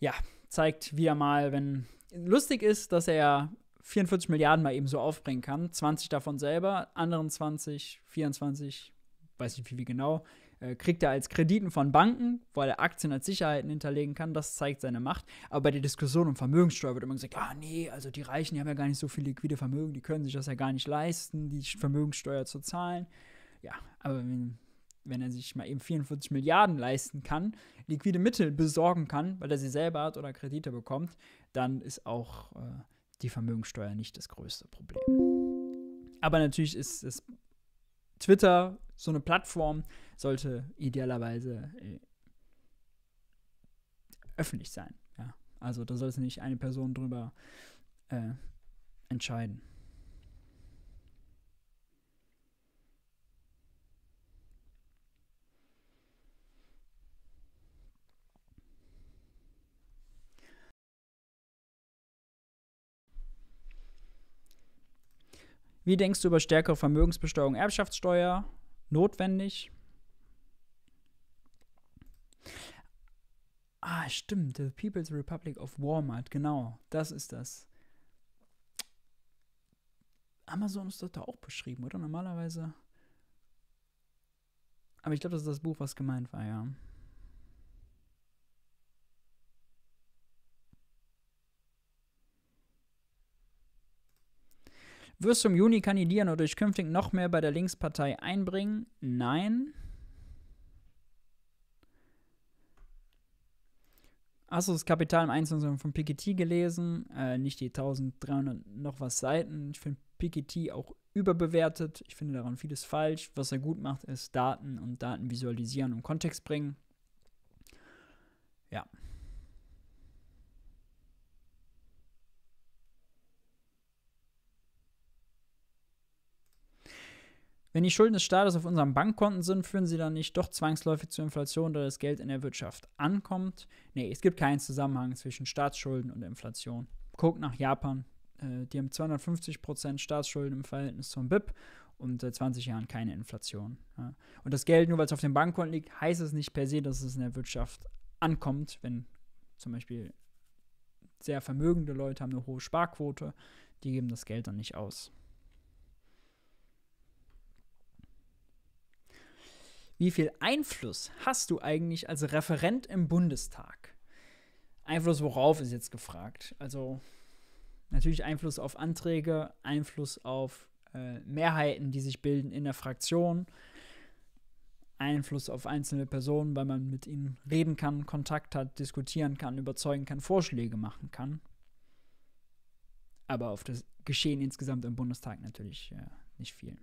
Ja, zeigt wieder mal, wenn lustig ist, dass er 44 Milliarden mal eben so aufbringen kann. 20 davon selber, anderen 20, 24, weiß nicht wie, wie genau, äh, kriegt er als Krediten von Banken, weil er Aktien als Sicherheiten hinterlegen kann. Das zeigt seine Macht. Aber bei der Diskussion um Vermögenssteuer wird immer gesagt, Ja, nee, also die Reichen, die haben ja gar nicht so viel liquide Vermögen, die können sich das ja gar nicht leisten, die Vermögenssteuer zu zahlen. Ja, aber wenn, wenn er sich mal eben 44 Milliarden leisten kann, liquide Mittel besorgen kann, weil er sie selber hat oder Kredite bekommt, dann ist auch äh, die Vermögenssteuer nicht das größte Problem. Aber natürlich ist es Twitter so eine Plattform sollte idealerweise äh, öffentlich sein. Ja. Also da sollte nicht eine Person drüber äh, entscheiden. Wie denkst du über stärkere Vermögensbesteuerung, Erbschaftssteuer? notwendig. Ah, stimmt. The People's Republic of Walmart. Genau, das ist das. Amazon ist dort da auch beschrieben, oder? Normalerweise. Aber ich glaube, das ist das Buch, was gemeint war, ja. Wirst du im Juni kandidieren oder dich künftig noch mehr bei der Linkspartei einbringen? Nein. Hast du das Kapital im Einzelnen von Piketty gelesen? Äh, nicht die 1300 noch was Seiten. Ich finde Piketty auch überbewertet. Ich finde daran vieles falsch. Was er gut macht, ist Daten und Daten visualisieren und Kontext bringen. Ja. Wenn die Schulden des Staates auf unseren Bankkonten sind, führen sie dann nicht doch zwangsläufig zur Inflation, da das Geld in der Wirtschaft ankommt? Nee, es gibt keinen Zusammenhang zwischen Staatsschulden und Inflation. Guckt nach Japan. Äh, die haben 250% Staatsschulden im Verhältnis zum BIP und seit 20 Jahren keine Inflation. Ja. Und das Geld, nur weil es auf dem Bankkonten liegt, heißt es nicht per se, dass es in der Wirtschaft ankommt, wenn zum Beispiel sehr vermögende Leute haben eine hohe Sparquote, die geben das Geld dann nicht aus. wie viel Einfluss hast du eigentlich als Referent im Bundestag? Einfluss worauf ist jetzt gefragt? Also natürlich Einfluss auf Anträge, Einfluss auf äh, Mehrheiten, die sich bilden in der Fraktion, Einfluss auf einzelne Personen, weil man mit ihnen reden kann, Kontakt hat, diskutieren kann, überzeugen kann, Vorschläge machen kann. Aber auf das Geschehen insgesamt im Bundestag natürlich äh, nicht viel.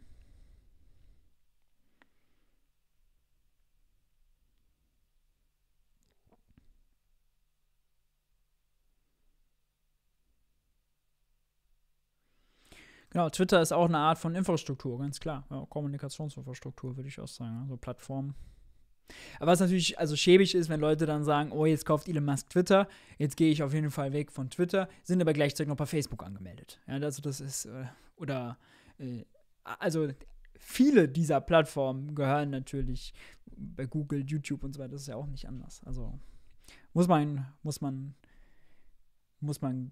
Genau, Twitter ist auch eine Art von Infrastruktur, ganz klar. Ja, Kommunikationsinfrastruktur, würde ich auch sagen. Also Plattform. Aber was natürlich also schäbig ist, wenn Leute dann sagen, oh, jetzt kauft Elon Musk Twitter, jetzt gehe ich auf jeden Fall weg von Twitter, sind aber gleichzeitig noch bei Facebook angemeldet. Ja, also das ist, äh, oder, äh, also viele dieser Plattformen gehören natürlich bei Google, YouTube und so weiter, das ist ja auch nicht anders. Also muss man, muss man, muss man,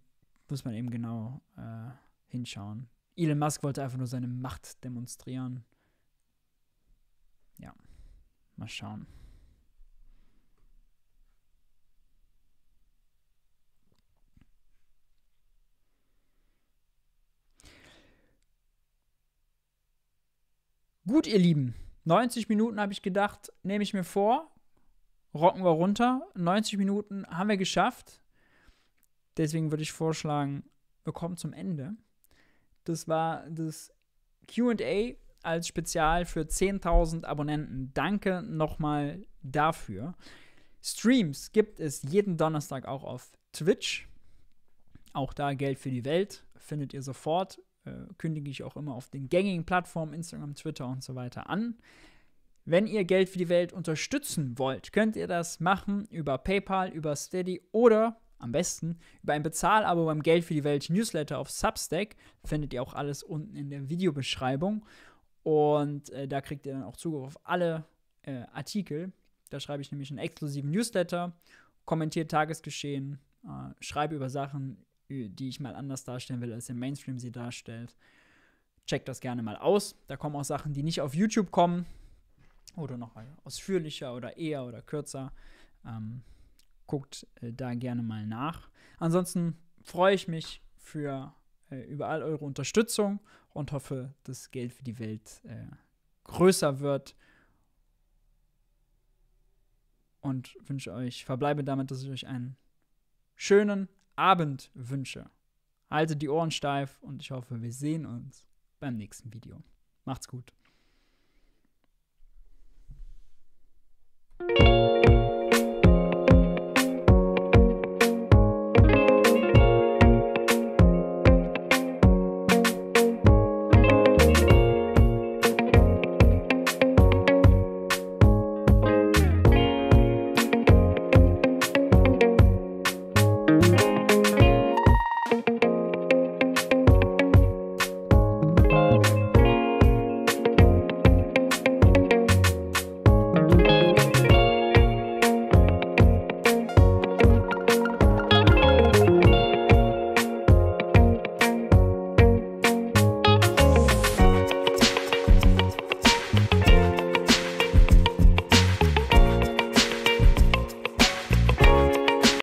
muss man eben genau äh, hinschauen. Elon Musk wollte einfach nur seine Macht demonstrieren. Ja, mal schauen. Gut, ihr Lieben, 90 Minuten habe ich gedacht, nehme ich mir vor, rocken wir runter. 90 Minuten haben wir geschafft. Deswegen würde ich vorschlagen, wir kommen zum Ende. Das war das QA als Spezial für 10.000 Abonnenten. Danke nochmal dafür. Streams gibt es jeden Donnerstag auch auf Twitch. Auch da Geld für die Welt findet ihr sofort. Äh, kündige ich auch immer auf den gängigen Plattformen, Instagram, Twitter und so weiter an. Wenn ihr Geld für die Welt unterstützen wollt, könnt ihr das machen über PayPal, über Steady oder am besten über ein Bezahlabo beim Geld für die Welt Newsletter auf Substack. Findet ihr auch alles unten in der Videobeschreibung. Und äh, da kriegt ihr dann auch Zugriff auf alle äh, Artikel. Da schreibe ich nämlich einen exklusiven Newsletter, kommentiere Tagesgeschehen, äh, schreibe über Sachen, die ich mal anders darstellen will, als der Mainstream sie darstellt. Checkt das gerne mal aus. Da kommen auch Sachen, die nicht auf YouTube kommen. Oder noch ausführlicher oder eher oder kürzer. Ähm, guckt äh, da gerne mal nach. Ansonsten freue ich mich für äh, über all eure Unterstützung und hoffe, dass Geld für die Welt äh, größer wird. Und wünsche euch, verbleibe damit, dass ich euch einen schönen Abend wünsche. Haltet die Ohren steif und ich hoffe, wir sehen uns beim nächsten Video. Macht's gut.